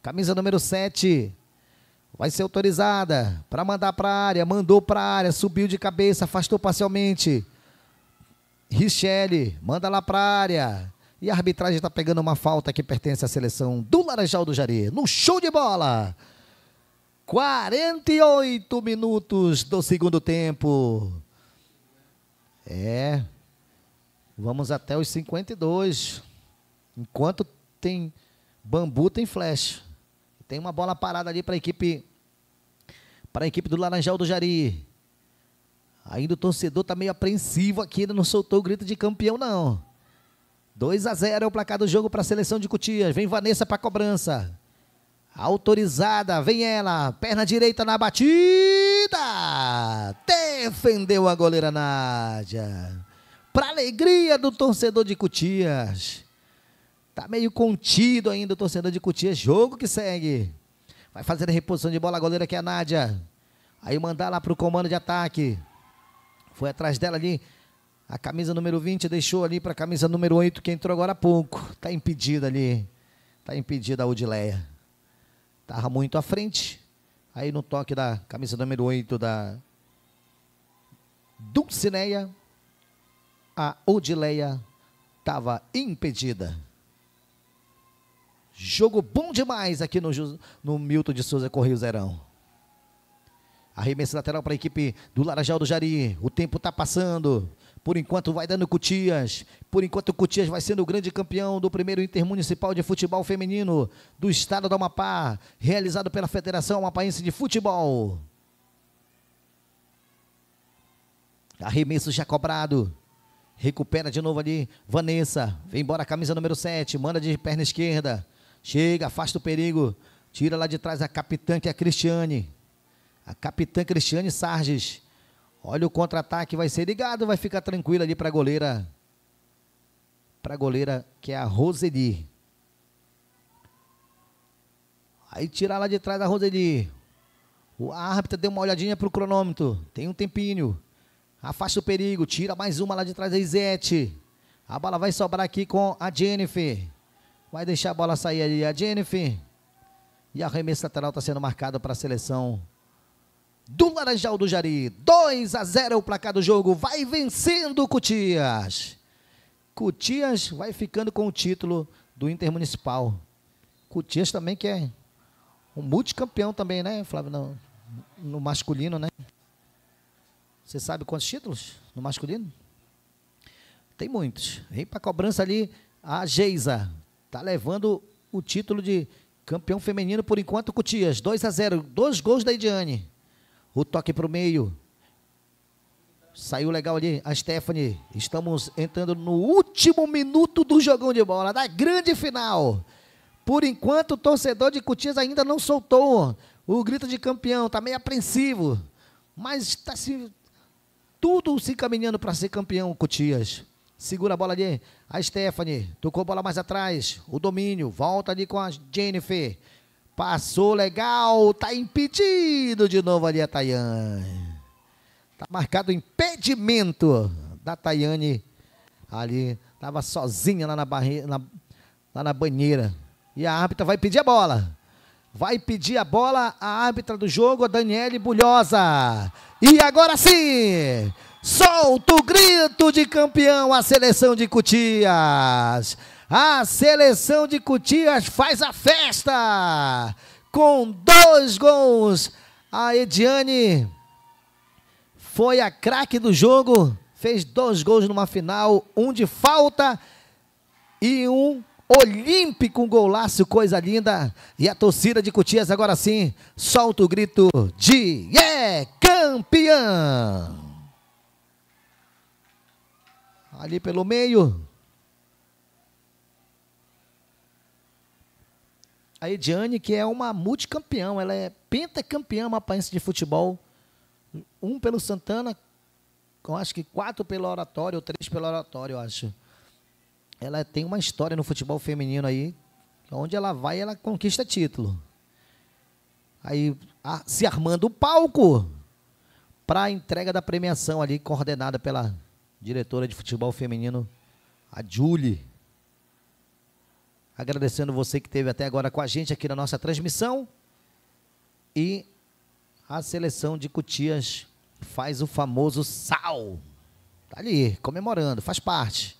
Camisa número 7 vai ser autorizada para mandar para a área, mandou para a área, subiu de cabeça, afastou parcialmente. Richelle, manda lá para a área. E a arbitragem está pegando uma falta que pertence à seleção do Laranjal do Jari. No show de bola! 48 minutos do segundo tempo. É. Vamos até os 52. Enquanto tem bambu, tem flecha. Tem uma bola parada ali para a equipe para a equipe do Laranjal do Jari. Ainda o torcedor está meio apreensivo aqui, ainda não soltou o grito de campeão não. 2 a 0 é o placar do jogo para a seleção de Cutias. Vem Vanessa para a cobrança. Autorizada, vem ela, perna direita na batida. Defendeu a goleira Nádia. Para alegria do torcedor de Cutias. Tá meio contido ainda o torcedor de Cotia. Jogo que segue. Vai fazer a reposição de bola a goleira que é a Nádia. Aí mandar lá para o comando de ataque. Foi atrás dela ali. A camisa número 20 deixou ali para a camisa número 8 que entrou agora há pouco. Está impedida ali. Está impedida a Udileia. Estava muito à frente. Aí no toque da camisa número 8 da Dulcineia, a Odileia estava impedida. Jogo bom demais aqui no, no Milton de Souza Correio Zerão. Arremesso lateral para a equipe do Larajal do Jari. O tempo está passando. Por enquanto vai dando Cutias. Por enquanto Cutias vai sendo o grande campeão do primeiro Intermunicipal de Futebol Feminino do estado do Amapá, realizado pela Federação Amapaense de Futebol. Arremesso já cobrado. Recupera de novo ali Vanessa. Vem embora a camisa número 7, manda de perna esquerda. Chega, afasta o perigo. Tira lá de trás a capitã, que é a Cristiane. A capitã Cristiane Sarges. Olha o contra-ataque, vai ser ligado, vai ficar tranquilo ali para a goleira. Para a goleira, que é a Roseli. Aí tira lá de trás a Roseli. O árbitro deu uma olhadinha para o cronômetro. Tem um tempinho. Afasta o perigo. Tira mais uma lá de trás a Izete. A bala vai sobrar aqui com a Jennifer. Vai deixar a bola sair ali a Jennifer. E arremesso lateral está sendo marcado para a seleção do Laranjal do Jari. 2 a 0 o placar do jogo. Vai vencendo o Cutias. Cutias vai ficando com o título do Intermunicipal. Cutias também que é um multicampeão também, né, Flávio? No, no masculino, né? Você sabe quantos títulos no masculino? Tem muitos. Vem para a cobrança ali a Geisa. Está levando o título de campeão feminino por enquanto, Cutias. 2 a 0. Dois gols da Ediane. O toque para o meio. Saiu legal ali a Stephanie. Estamos entrando no último minuto do jogão de bola, da grande final. Por enquanto, o torcedor de Cutias ainda não soltou o grito de campeão. Está meio apreensivo. Mas está se. Tudo se encaminhando para ser campeão, Cutias. Segura a bola ali. A Stephanie tocou bola mais atrás. O domínio volta ali com a Jennifer. Passou legal. Tá impedido de novo ali a Tayane. Tá marcado impedimento da Tayane ali. Tava sozinha lá na, na... lá na banheira. E a árbitra vai pedir a bola. Vai pedir a bola a árbitra do jogo, a Daniele Bulhosa. E agora sim! Solta o grito de campeão, a seleção de Cutias. A seleção de Cutias faz a festa com dois gols. A Ediane foi a craque do jogo, fez dois gols numa final, um de falta e um olímpico, um golaço, coisa linda. E a torcida de Cutias agora sim solta o grito de é campeão ali pelo meio. A Ediane, que é uma multicampeã, ela é pentacampeã mapaense de futebol. Um pelo Santana, com acho que quatro pelo Oratório, ou três pelo Oratório, eu acho. Ela tem uma história no futebol feminino aí, onde ela vai, ela conquista título. Aí a, se armando o palco para a entrega da premiação ali, coordenada pela diretora de futebol feminino, a Julie. Agradecendo você que esteve até agora com a gente aqui na nossa transmissão. E a seleção de Cutias faz o famoso sal. Está ali, comemorando, faz parte.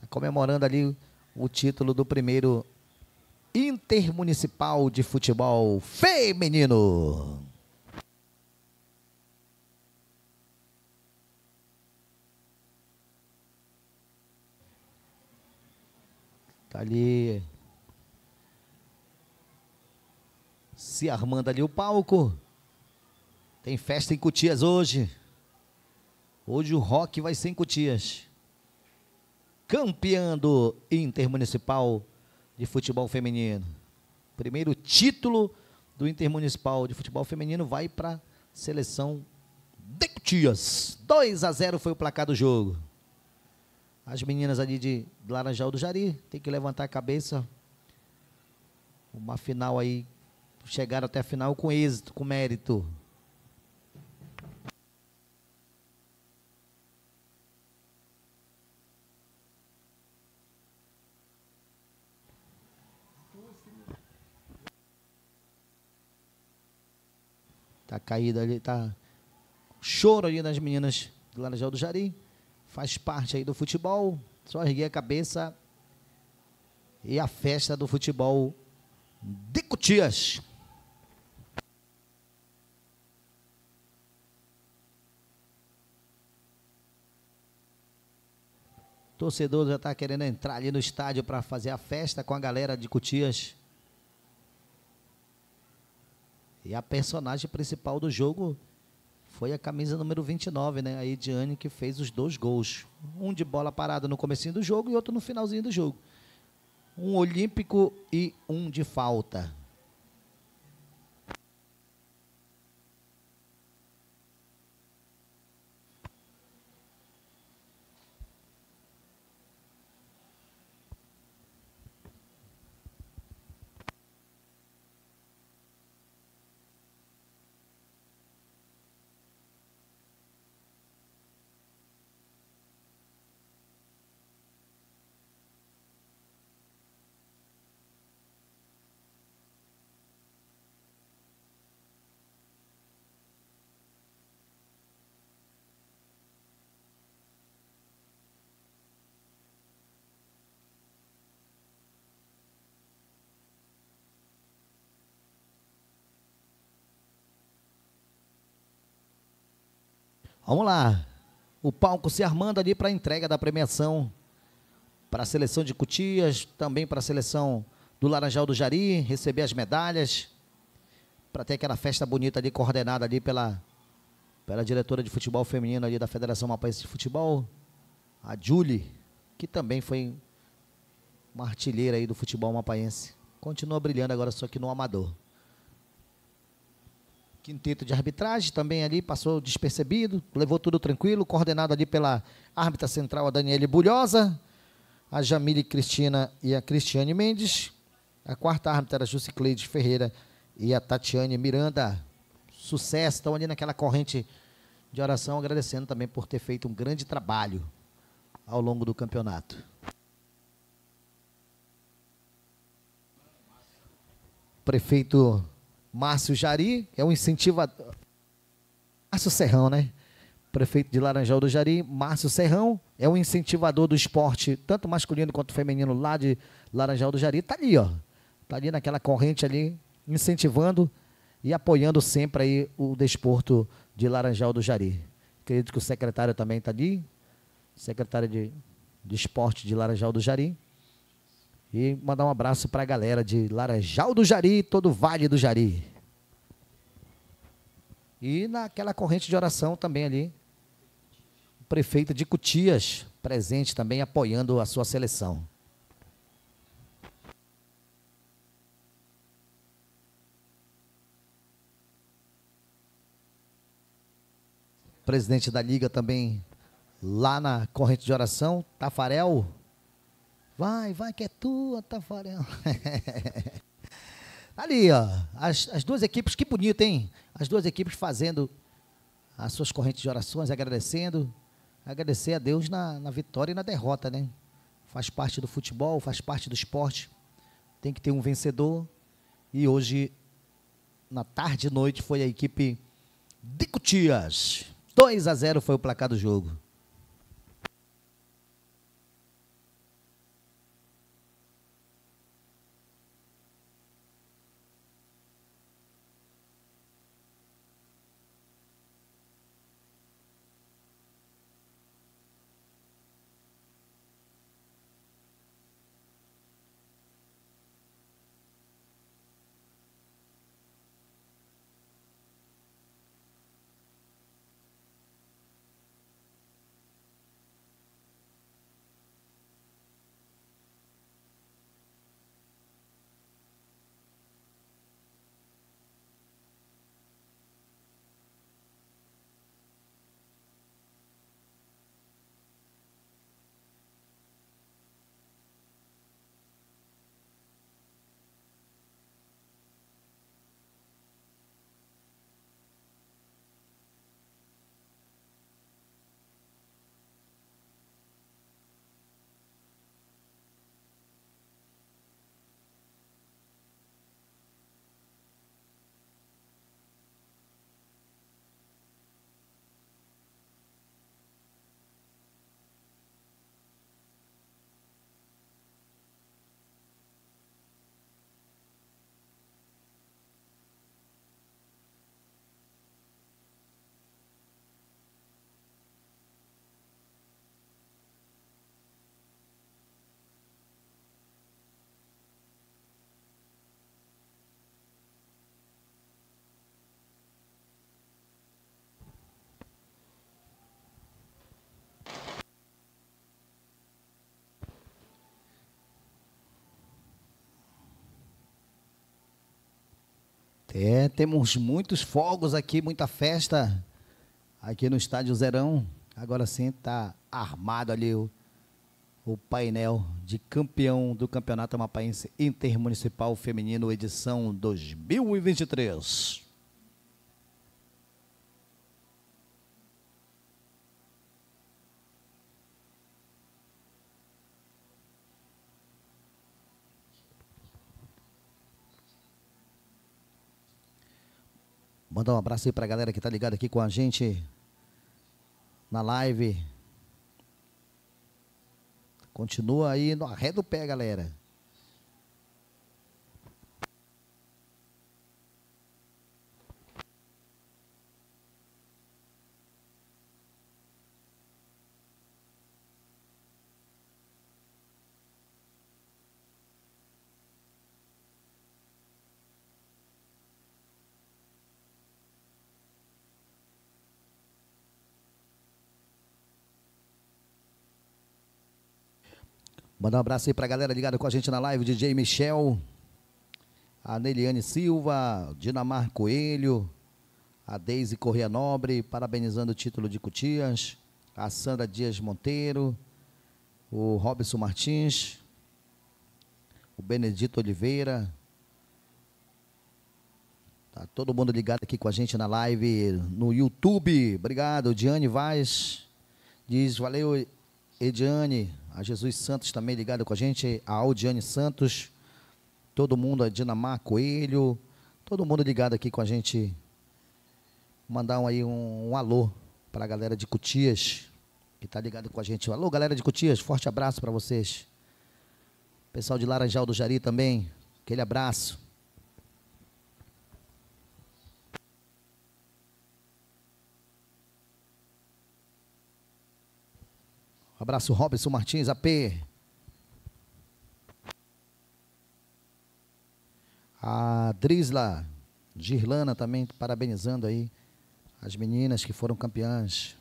Tá comemorando ali o título do primeiro Intermunicipal de Futebol Feminino. Está ali se armando ali o palco. Tem festa em Cutias hoje. Hoje o rock vai ser em Cutias. Campeão do Intermunicipal de Futebol Feminino. Primeiro título do Intermunicipal de Futebol Feminino vai para a seleção de Cutias. 2 a 0 foi o placar do jogo. As meninas ali de Laranjal do Jari tem que levantar a cabeça. Uma final aí, chegaram até a final com êxito, com mérito. Tá caída ali, tá choro ali nas meninas do Laranjal do Jari faz parte aí do futebol, só erguei a cabeça e a festa do futebol de Cutias. Torcedor já está querendo entrar ali no estádio para fazer a festa com a galera de Cutias. E a personagem principal do jogo foi a camisa número 29, né? A Ediane que fez os dois gols. Um de bola parada no comecinho do jogo e outro no finalzinho do jogo. Um olímpico e um de falta. Vamos lá. O palco se armando ali para a entrega da premiação para a seleção de Cutias, também para a seleção do Laranjal do Jari, receber as medalhas, para ter aquela festa bonita ali, coordenada ali pela, pela diretora de futebol feminino ali da Federação Mapaense de Futebol, a Julie, que também foi uma artilheira aí do futebol mapaense. Continua brilhando agora só que no amador quinteto de arbitragem, também ali passou despercebido, levou tudo tranquilo, coordenado ali pela árbitra central, a Daniele Bulhosa, a Jamile Cristina e a Cristiane Mendes. A quarta árbitra era a Jusicleide Ferreira e a Tatiane Miranda. Sucesso, estão ali naquela corrente de oração, agradecendo também por ter feito um grande trabalho ao longo do campeonato. Prefeito Márcio Jari, que é um incentivador. Márcio Serrão, né? Prefeito de Laranjal do Jari, Márcio Serrão, é um incentivador do esporte, tanto masculino quanto feminino, lá de Laranjal do Jari. Está ali, ó. Está ali naquela corrente ali, incentivando e apoiando sempre aí o desporto de Laranjal do Jari. Acredito que o secretário também está ali, secretário de, de esporte de Laranjal do Jari. E mandar um abraço para a galera de Laranjal do Jari, todo o Vale do Jari. E naquela corrente de oração também ali, o prefeito de Cutias, presente também, apoiando a sua seleção. Presidente da Liga também, lá na corrente de oração, Tafarel Vai, vai que é tua, Tafarel. Ali, ó, as, as duas equipes, que bonito, hein? As duas equipes fazendo as suas correntes de orações, agradecendo. Agradecer a Deus na, na vitória e na derrota, né? Faz parte do futebol, faz parte do esporte. Tem que ter um vencedor. E hoje, na tarde e noite, foi a equipe de Cutias. 2 a 0 foi o placar do jogo. É, temos muitos fogos aqui, muita festa aqui no estádio Zerão. Agora sim está armado ali o, o, painel de campeão do Campeonato Amapaense Intermunicipal Feminino, edição 2023. Mandar um abraço aí para a galera que está ligada aqui com a gente na live. Continua aí no arredo pé, galera. Mandar um abraço aí para a galera ligada com a gente na live, DJ Michel, a Neliane Silva, Dinamar Coelho, a Deise Corrêa Nobre, parabenizando o título de Cutias, a Sandra Dias Monteiro, o Robson Martins, o Benedito Oliveira. Tá todo mundo ligado aqui com a gente na live no YouTube. Obrigado, Diane Vaz. Diz, valeu, Ediane a Jesus Santos também ligado com a gente, a Aldiane Santos, todo mundo, a Dinamar Coelho, todo mundo ligado aqui com a gente. Mandar um, aí um, um alô para a galera de Cutias, que está ligado com a gente. Alô, galera de Cutias, forte abraço para vocês. Pessoal de Laranjal do Jari também, aquele abraço. Abraço, Robson Martins, AP. A Drisla, Girlana também parabenizando aí as meninas que foram campeãs.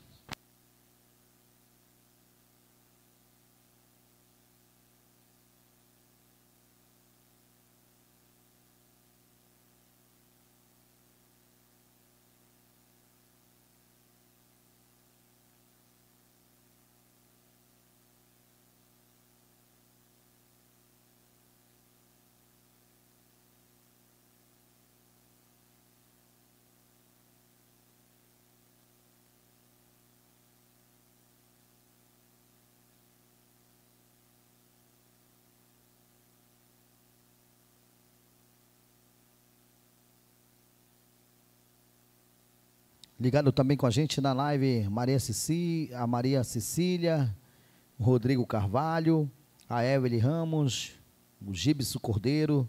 Ligado também com a gente na live Maria Cici, a Maria Cecília, Rodrigo Carvalho, a Evelyn Ramos, o Gibson Cordeiro,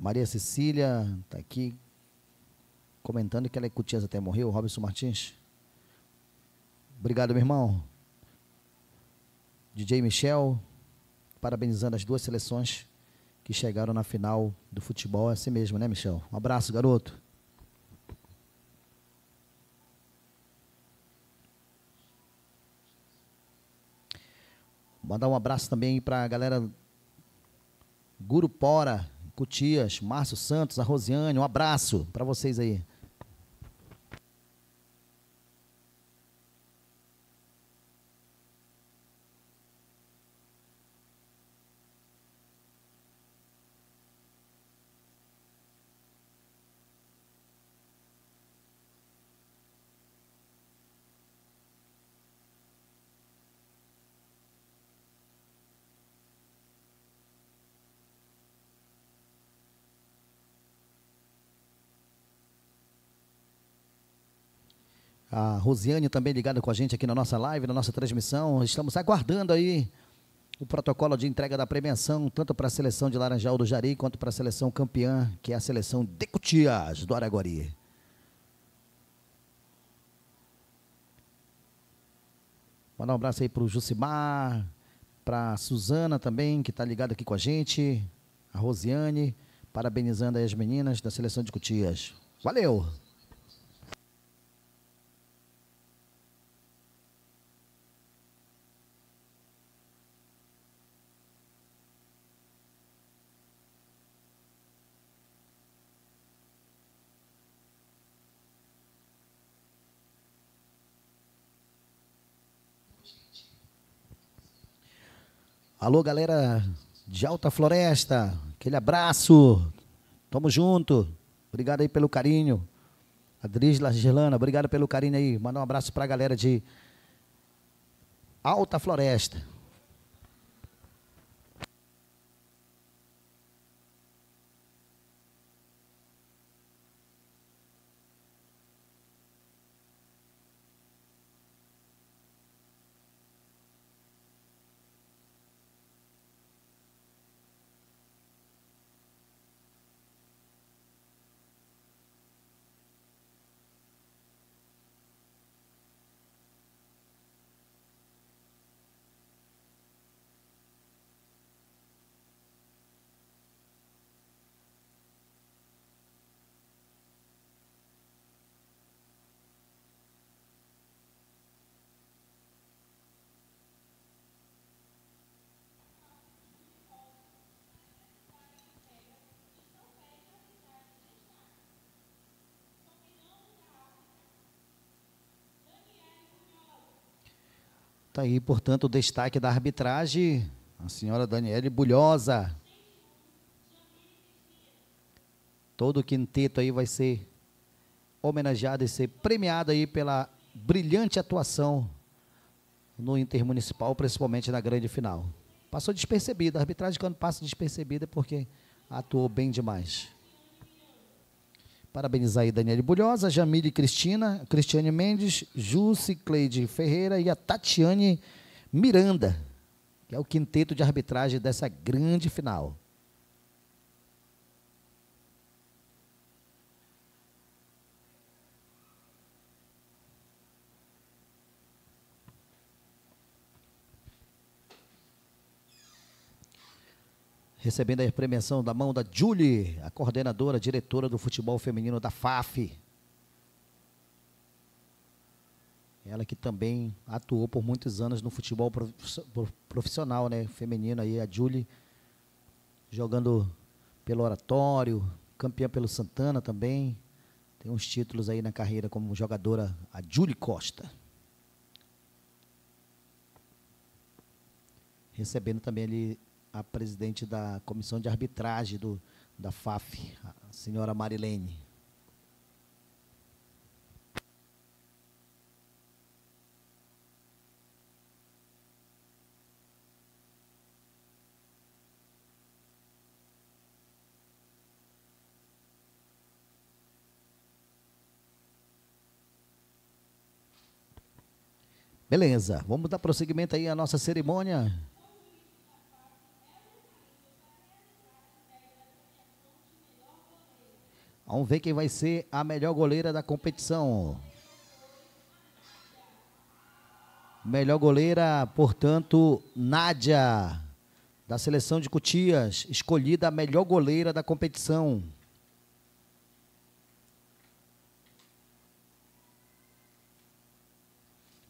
Maria Cecília está aqui comentando que ela é cutias até morreu, Robson Martins. Obrigado, meu irmão. DJ Michel, parabenizando as duas seleções que chegaram na final do futebol. É assim mesmo, né, Michel? Um abraço, garoto. Mandar um abraço também para a galera Guru Pora, Cutias, Márcio Santos, a Rosiane, um abraço para vocês aí. A Rosiane também ligada com a gente aqui na nossa live, na nossa transmissão. Estamos aguardando aí o protocolo de entrega da premiação, tanto para a seleção de Laranjal do Jari, quanto para a seleção campeã, que é a seleção de Cutias do Aragori. Mandar um abraço aí para o Jucimar, para a Suzana também, que está ligada aqui com a gente, a Rosiane, parabenizando aí as meninas da seleção de Cutias. Valeu! Alô, galera de Alta Floresta, aquele abraço. Tamo junto. Obrigado aí pelo carinho. Adrisla Gelana, obrigado pelo carinho aí. Manda um abraço para a galera de Alta Floresta. E aí, portanto, o destaque da arbitragem, a senhora Daniele Bulhosa. Todo o quinteto aí vai ser homenageado e ser premiado aí pela brilhante atuação no Intermunicipal, principalmente na grande final. Passou despercebida, a arbitragem quando passa despercebida é porque atuou bem demais. Parabenizar aí Daniele Bulhosa, Jamile Cristina, Cristiane Mendes, Jussi Cleide Ferreira e a Tatiane Miranda, que é o quinteto de arbitragem dessa grande final. recebendo a premiação da mão da Julie, a coordenadora, diretora do futebol feminino da FAF. Ela que também atuou por muitos anos no futebol profissional, né, feminino aí, a Julie jogando pelo Oratório, campeã pelo Santana também. Tem uns títulos aí na carreira como jogadora, a Julie Costa. Recebendo também ali a presidente da comissão de arbitragem do, da FAF, a senhora Marilene. Beleza, vamos dar prosseguimento aí à nossa cerimônia. Vamos ver quem vai ser a melhor goleira da competição. Melhor goleira, portanto, Nádia, da seleção de Cutias, escolhida a melhor goleira da competição.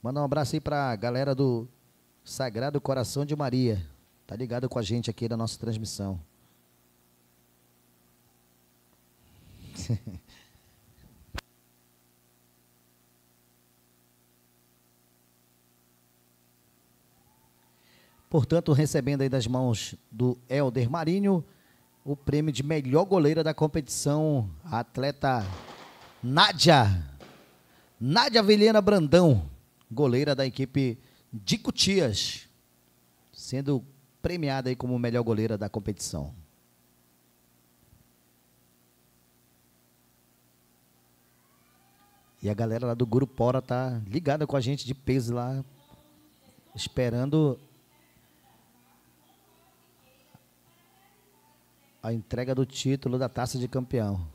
Manda um abraço aí para a galera do Sagrado Coração de Maria. Tá ligado com a gente aqui na nossa transmissão. Portanto, recebendo aí das mãos do Helder Marinho o prêmio de melhor goleira da competição, a atleta Nádia. Nádia Vilhena Brandão, goleira da equipe de Cutias, sendo premiada aí como melhor goleira da competição. E a galera lá do Gurupora tá ligada com a gente de peso lá, esperando a entrega do título da taça de campeão.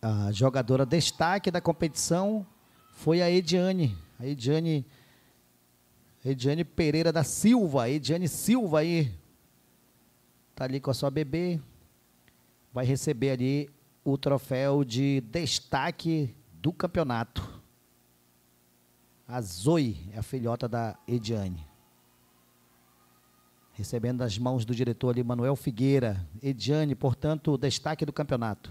A jogadora destaque da competição foi a Ediane. A Ediane Ediane Pereira da Silva. Ediane Silva aí. Tá ali com a sua bebê. Vai receber ali o troféu de destaque do campeonato. A Zoe é a filhota da Ediane. Recebendo as mãos do diretor ali, Manuel Figueira. Ediane, portanto, destaque do campeonato.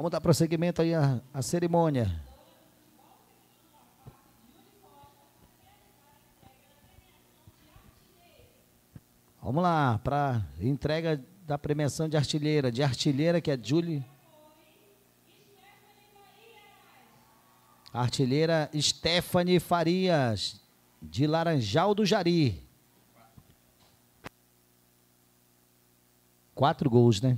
Vamos dar prosseguimento aí à, cerimônia. Vamos lá, para entrega da premiação de artilheira, de artilheira que é Julie. Artilheira Stephanie Farias, de Laranjal do Jari. Quatro gols, né?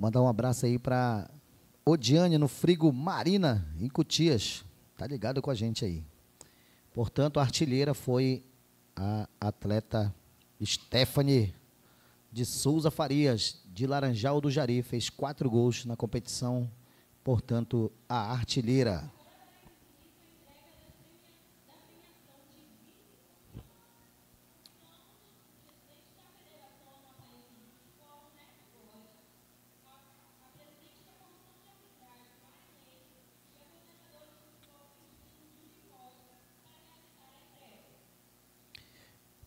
Mandar um abraço aí para Odiane no Frigo Marina, em Cutias. Tá ligado com a gente aí. Portanto, a artilheira foi a atleta Stephanie de Souza Farias, de Laranjal do Jari. Fez quatro gols na competição. Portanto, a artilheira.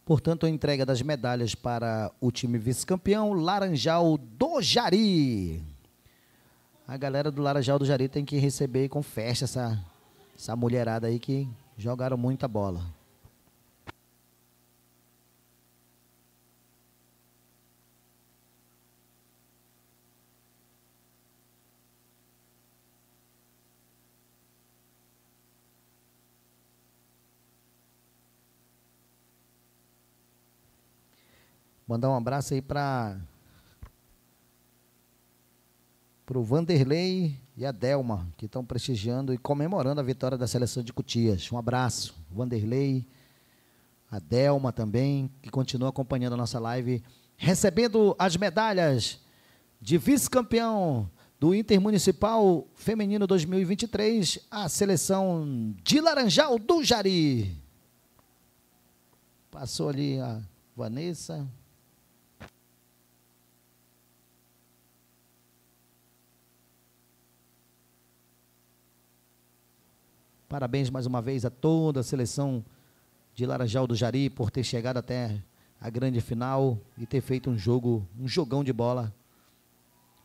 Portanto, a entrega das medalhas para o time vice-campeão, Laranjal do Jari. A galera do Laranjal do Jari tem que receber com festa essa, essa mulherada aí que jogaram muita bola. Mandar um abraço aí para o Vanderlei e a Delma, que estão prestigiando e comemorando a vitória da seleção de Cutias. Um abraço, Vanderlei, a Delma também, que continua acompanhando a nossa live, recebendo as medalhas de vice-campeão do Inter Municipal Feminino 2023, a seleção de Laranjal do Jari. Passou ali a Vanessa, Parabéns mais uma vez a toda a seleção de Laranjal do Jari por ter chegado até a grande final e ter feito um jogo, um jogão de bola.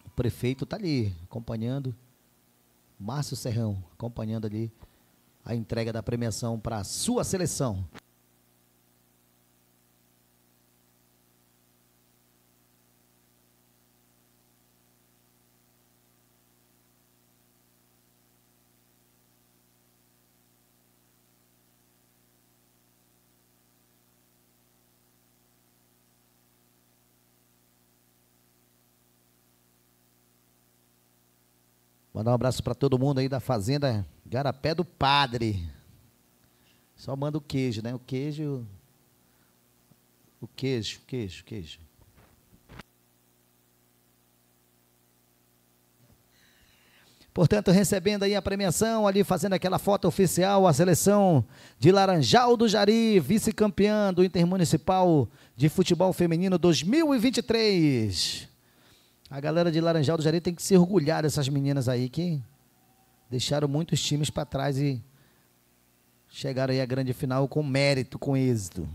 O prefeito está ali acompanhando, Márcio Serrão acompanhando ali a entrega da premiação para a sua seleção. Mandar um abraço para todo mundo aí da Fazenda Garapé do Padre. Só manda o queijo, né? O queijo. O queijo, queijo, queijo. Portanto, recebendo aí a premiação, ali fazendo aquela foto oficial, a seleção de Laranjal do Jari, vice-campeã do Intermunicipal de Futebol Feminino 2023. A galera de Laranjal do Jari tem que se orgulhar dessas meninas aí que deixaram muitos times para trás e chegaram aí à grande final com mérito, com êxito.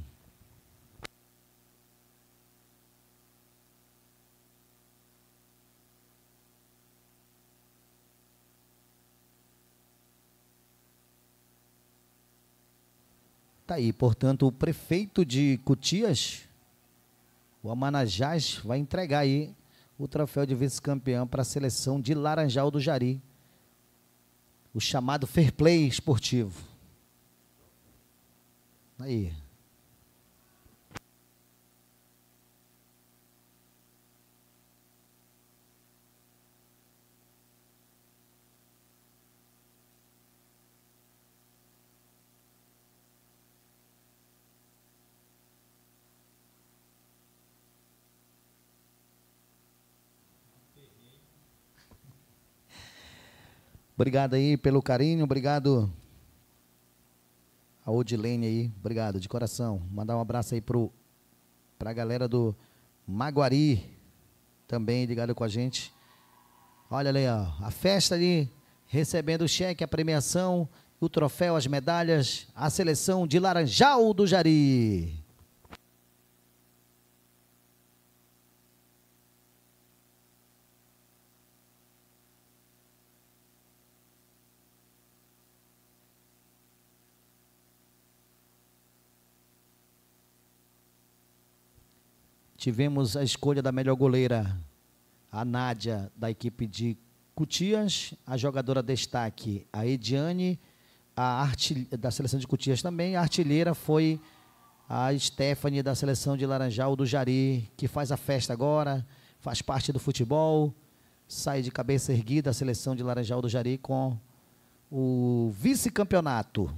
Tá aí, portanto, o prefeito de Cutias, o Amanajás, vai entregar aí o troféu de vice-campeão para a seleção de Laranjal do Jari, o chamado fair play esportivo. Aí, Obrigado aí pelo carinho, obrigado a Odilene aí, obrigado de coração. Mandar um abraço aí para a galera do Maguari, também ligado com a gente. Olha ali, ó, a festa ali, recebendo o cheque, a premiação, o troféu, as medalhas, a seleção de Laranjal do Jari. tivemos a escolha da melhor goleira, a Nádia, da equipe de Cutias, a jogadora destaque, a Ediane, a artil... da seleção de Cutias também, a artilheira foi a Stephanie, da seleção de Laranjal do Jari, que faz a festa agora, faz parte do futebol, sai de cabeça erguida a seleção de Laranjal do Jari com o vice-campeonato.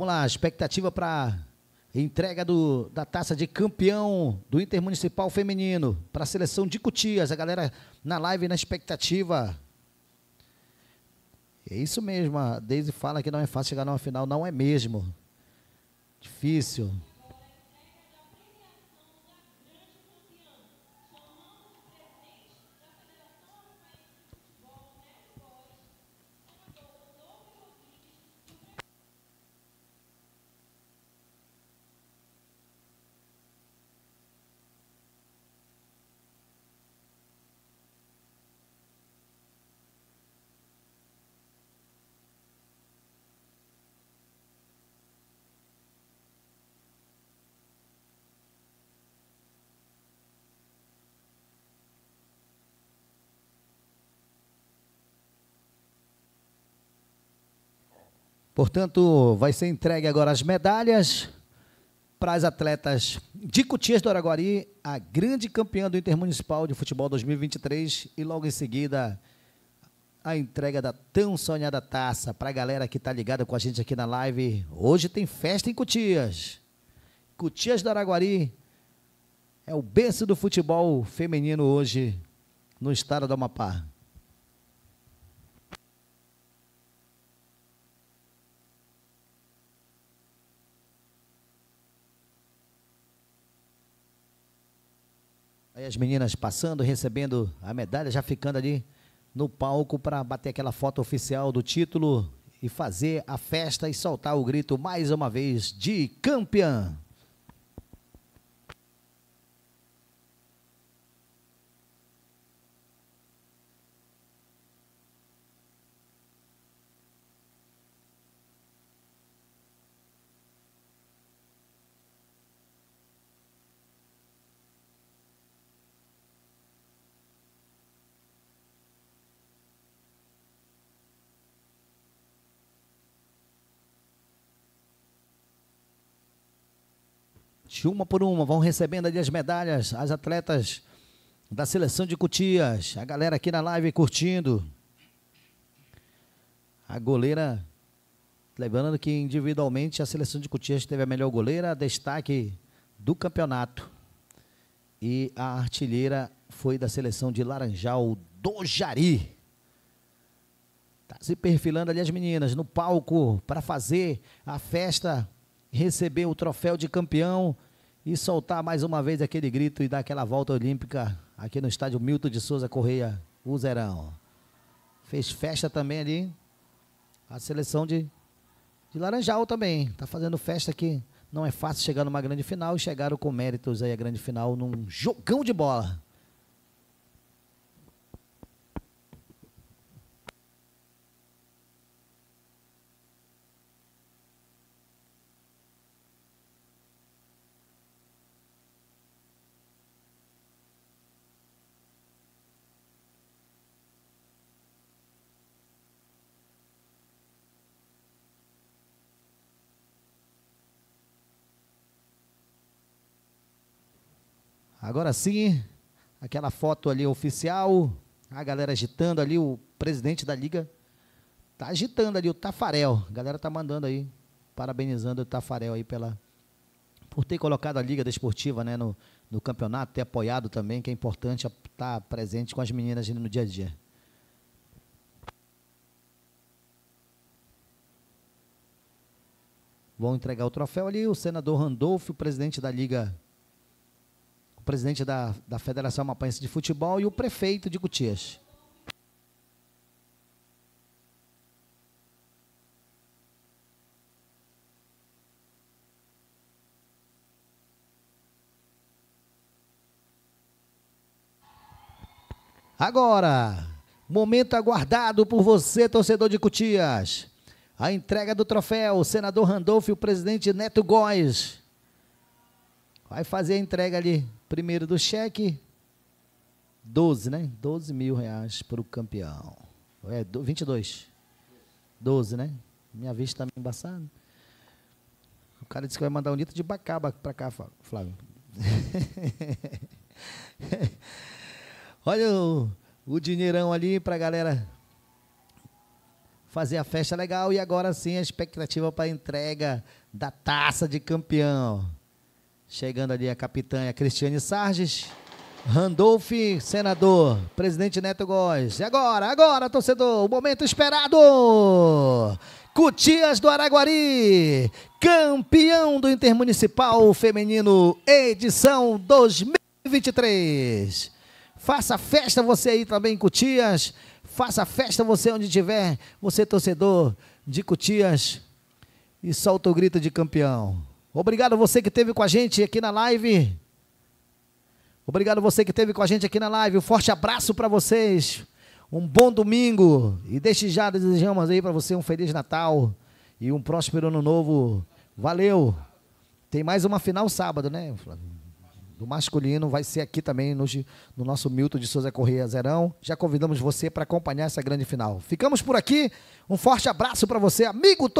Vamos lá, expectativa para entrega do, da taça de campeão do Intermunicipal Feminino para a seleção de Cutias. A galera na live na expectativa. É isso mesmo, a Deise fala que não é fácil chegar numa final, não é mesmo. Difícil. Portanto, vai ser entregue agora as medalhas para as atletas de Cutias do Araguari, a grande campeã do Intermunicipal de Futebol 2023, e logo em seguida a entrega da tão sonhada taça para a galera que está ligada com a gente aqui na live. Hoje tem festa em Cutias. Cutias do Araguari é o berço do futebol feminino hoje no estado do Amapá. Aí as meninas passando, recebendo a medalha, já ficando ali no palco para bater aquela foto oficial do título e fazer a festa e soltar o grito mais uma vez de campeã. de uma por uma, vão recebendo ali as medalhas, as atletas da seleção de Cutias, a galera aqui na live curtindo. A goleira, lembrando que individualmente a seleção de Cutias teve a melhor goleira, destaque do campeonato. E a artilheira foi da seleção de Laranjal do Jari. Está se perfilando ali as meninas no palco para fazer a festa receber o troféu de campeão e soltar mais uma vez aquele grito e dar aquela volta olímpica aqui no estádio Milton de Souza Correia, o Zerão. Fez festa também ali a seleção de, de Laranjal também. Está fazendo festa aqui. Não é fácil chegar numa grande final e chegaram com méritos aí a grande final num jogão de bola. Agora sim, aquela foto ali oficial, a galera agitando ali, o presidente da liga tá agitando ali o Tafarel. A galera tá mandando aí, parabenizando o Tafarel aí pela por ter colocado a liga desportiva, né, no, no campeonato, ter apoiado também, que é importante estar tá presente com as meninas no dia a dia. Vão entregar o troféu ali o senador Randolfo, o presidente da liga o presidente da, da Federação Mapaense de Futebol e o prefeito de Gutias. Agora, momento aguardado por você, torcedor de Cutias. A entrega do troféu, o senador Randolfo e o presidente Neto Góes. Vai fazer a entrega ali Primeiro do cheque, 12, né? 12 mil reais para o campeão. É, 22. 12, né? Minha vista está meio embaçada. O cara disse que vai mandar um litro de bacaba para cá, Flávio. Olha o, o dinheirão ali para a galera fazer a festa legal e agora sim a expectativa para a entrega da taça de campeão. Chegando ali a capitã a Cristiane Sarges. Randolph, senador, presidente Neto Góes. E agora, agora, torcedor, o momento esperado! Cutias do Araguari, campeão do Intermunicipal Feminino, edição 2023. Faça festa você aí também, Cutias. Faça festa você onde tiver, você torcedor de Cutias. E solta o grito de campeão. Obrigado você que esteve com a gente aqui na live. Obrigado você que esteve com a gente aqui na live. Um forte abraço para vocês. Um bom domingo. E desde já desejamos aí para você um feliz Natal e um próspero ano novo. Valeu. Tem mais uma final sábado, né, do masculino vai ser aqui também no, no, nosso Milton de Souza Correia Zerão. Já convidamos você para acompanhar essa grande final. Ficamos por aqui. Um forte abraço para você, amigo.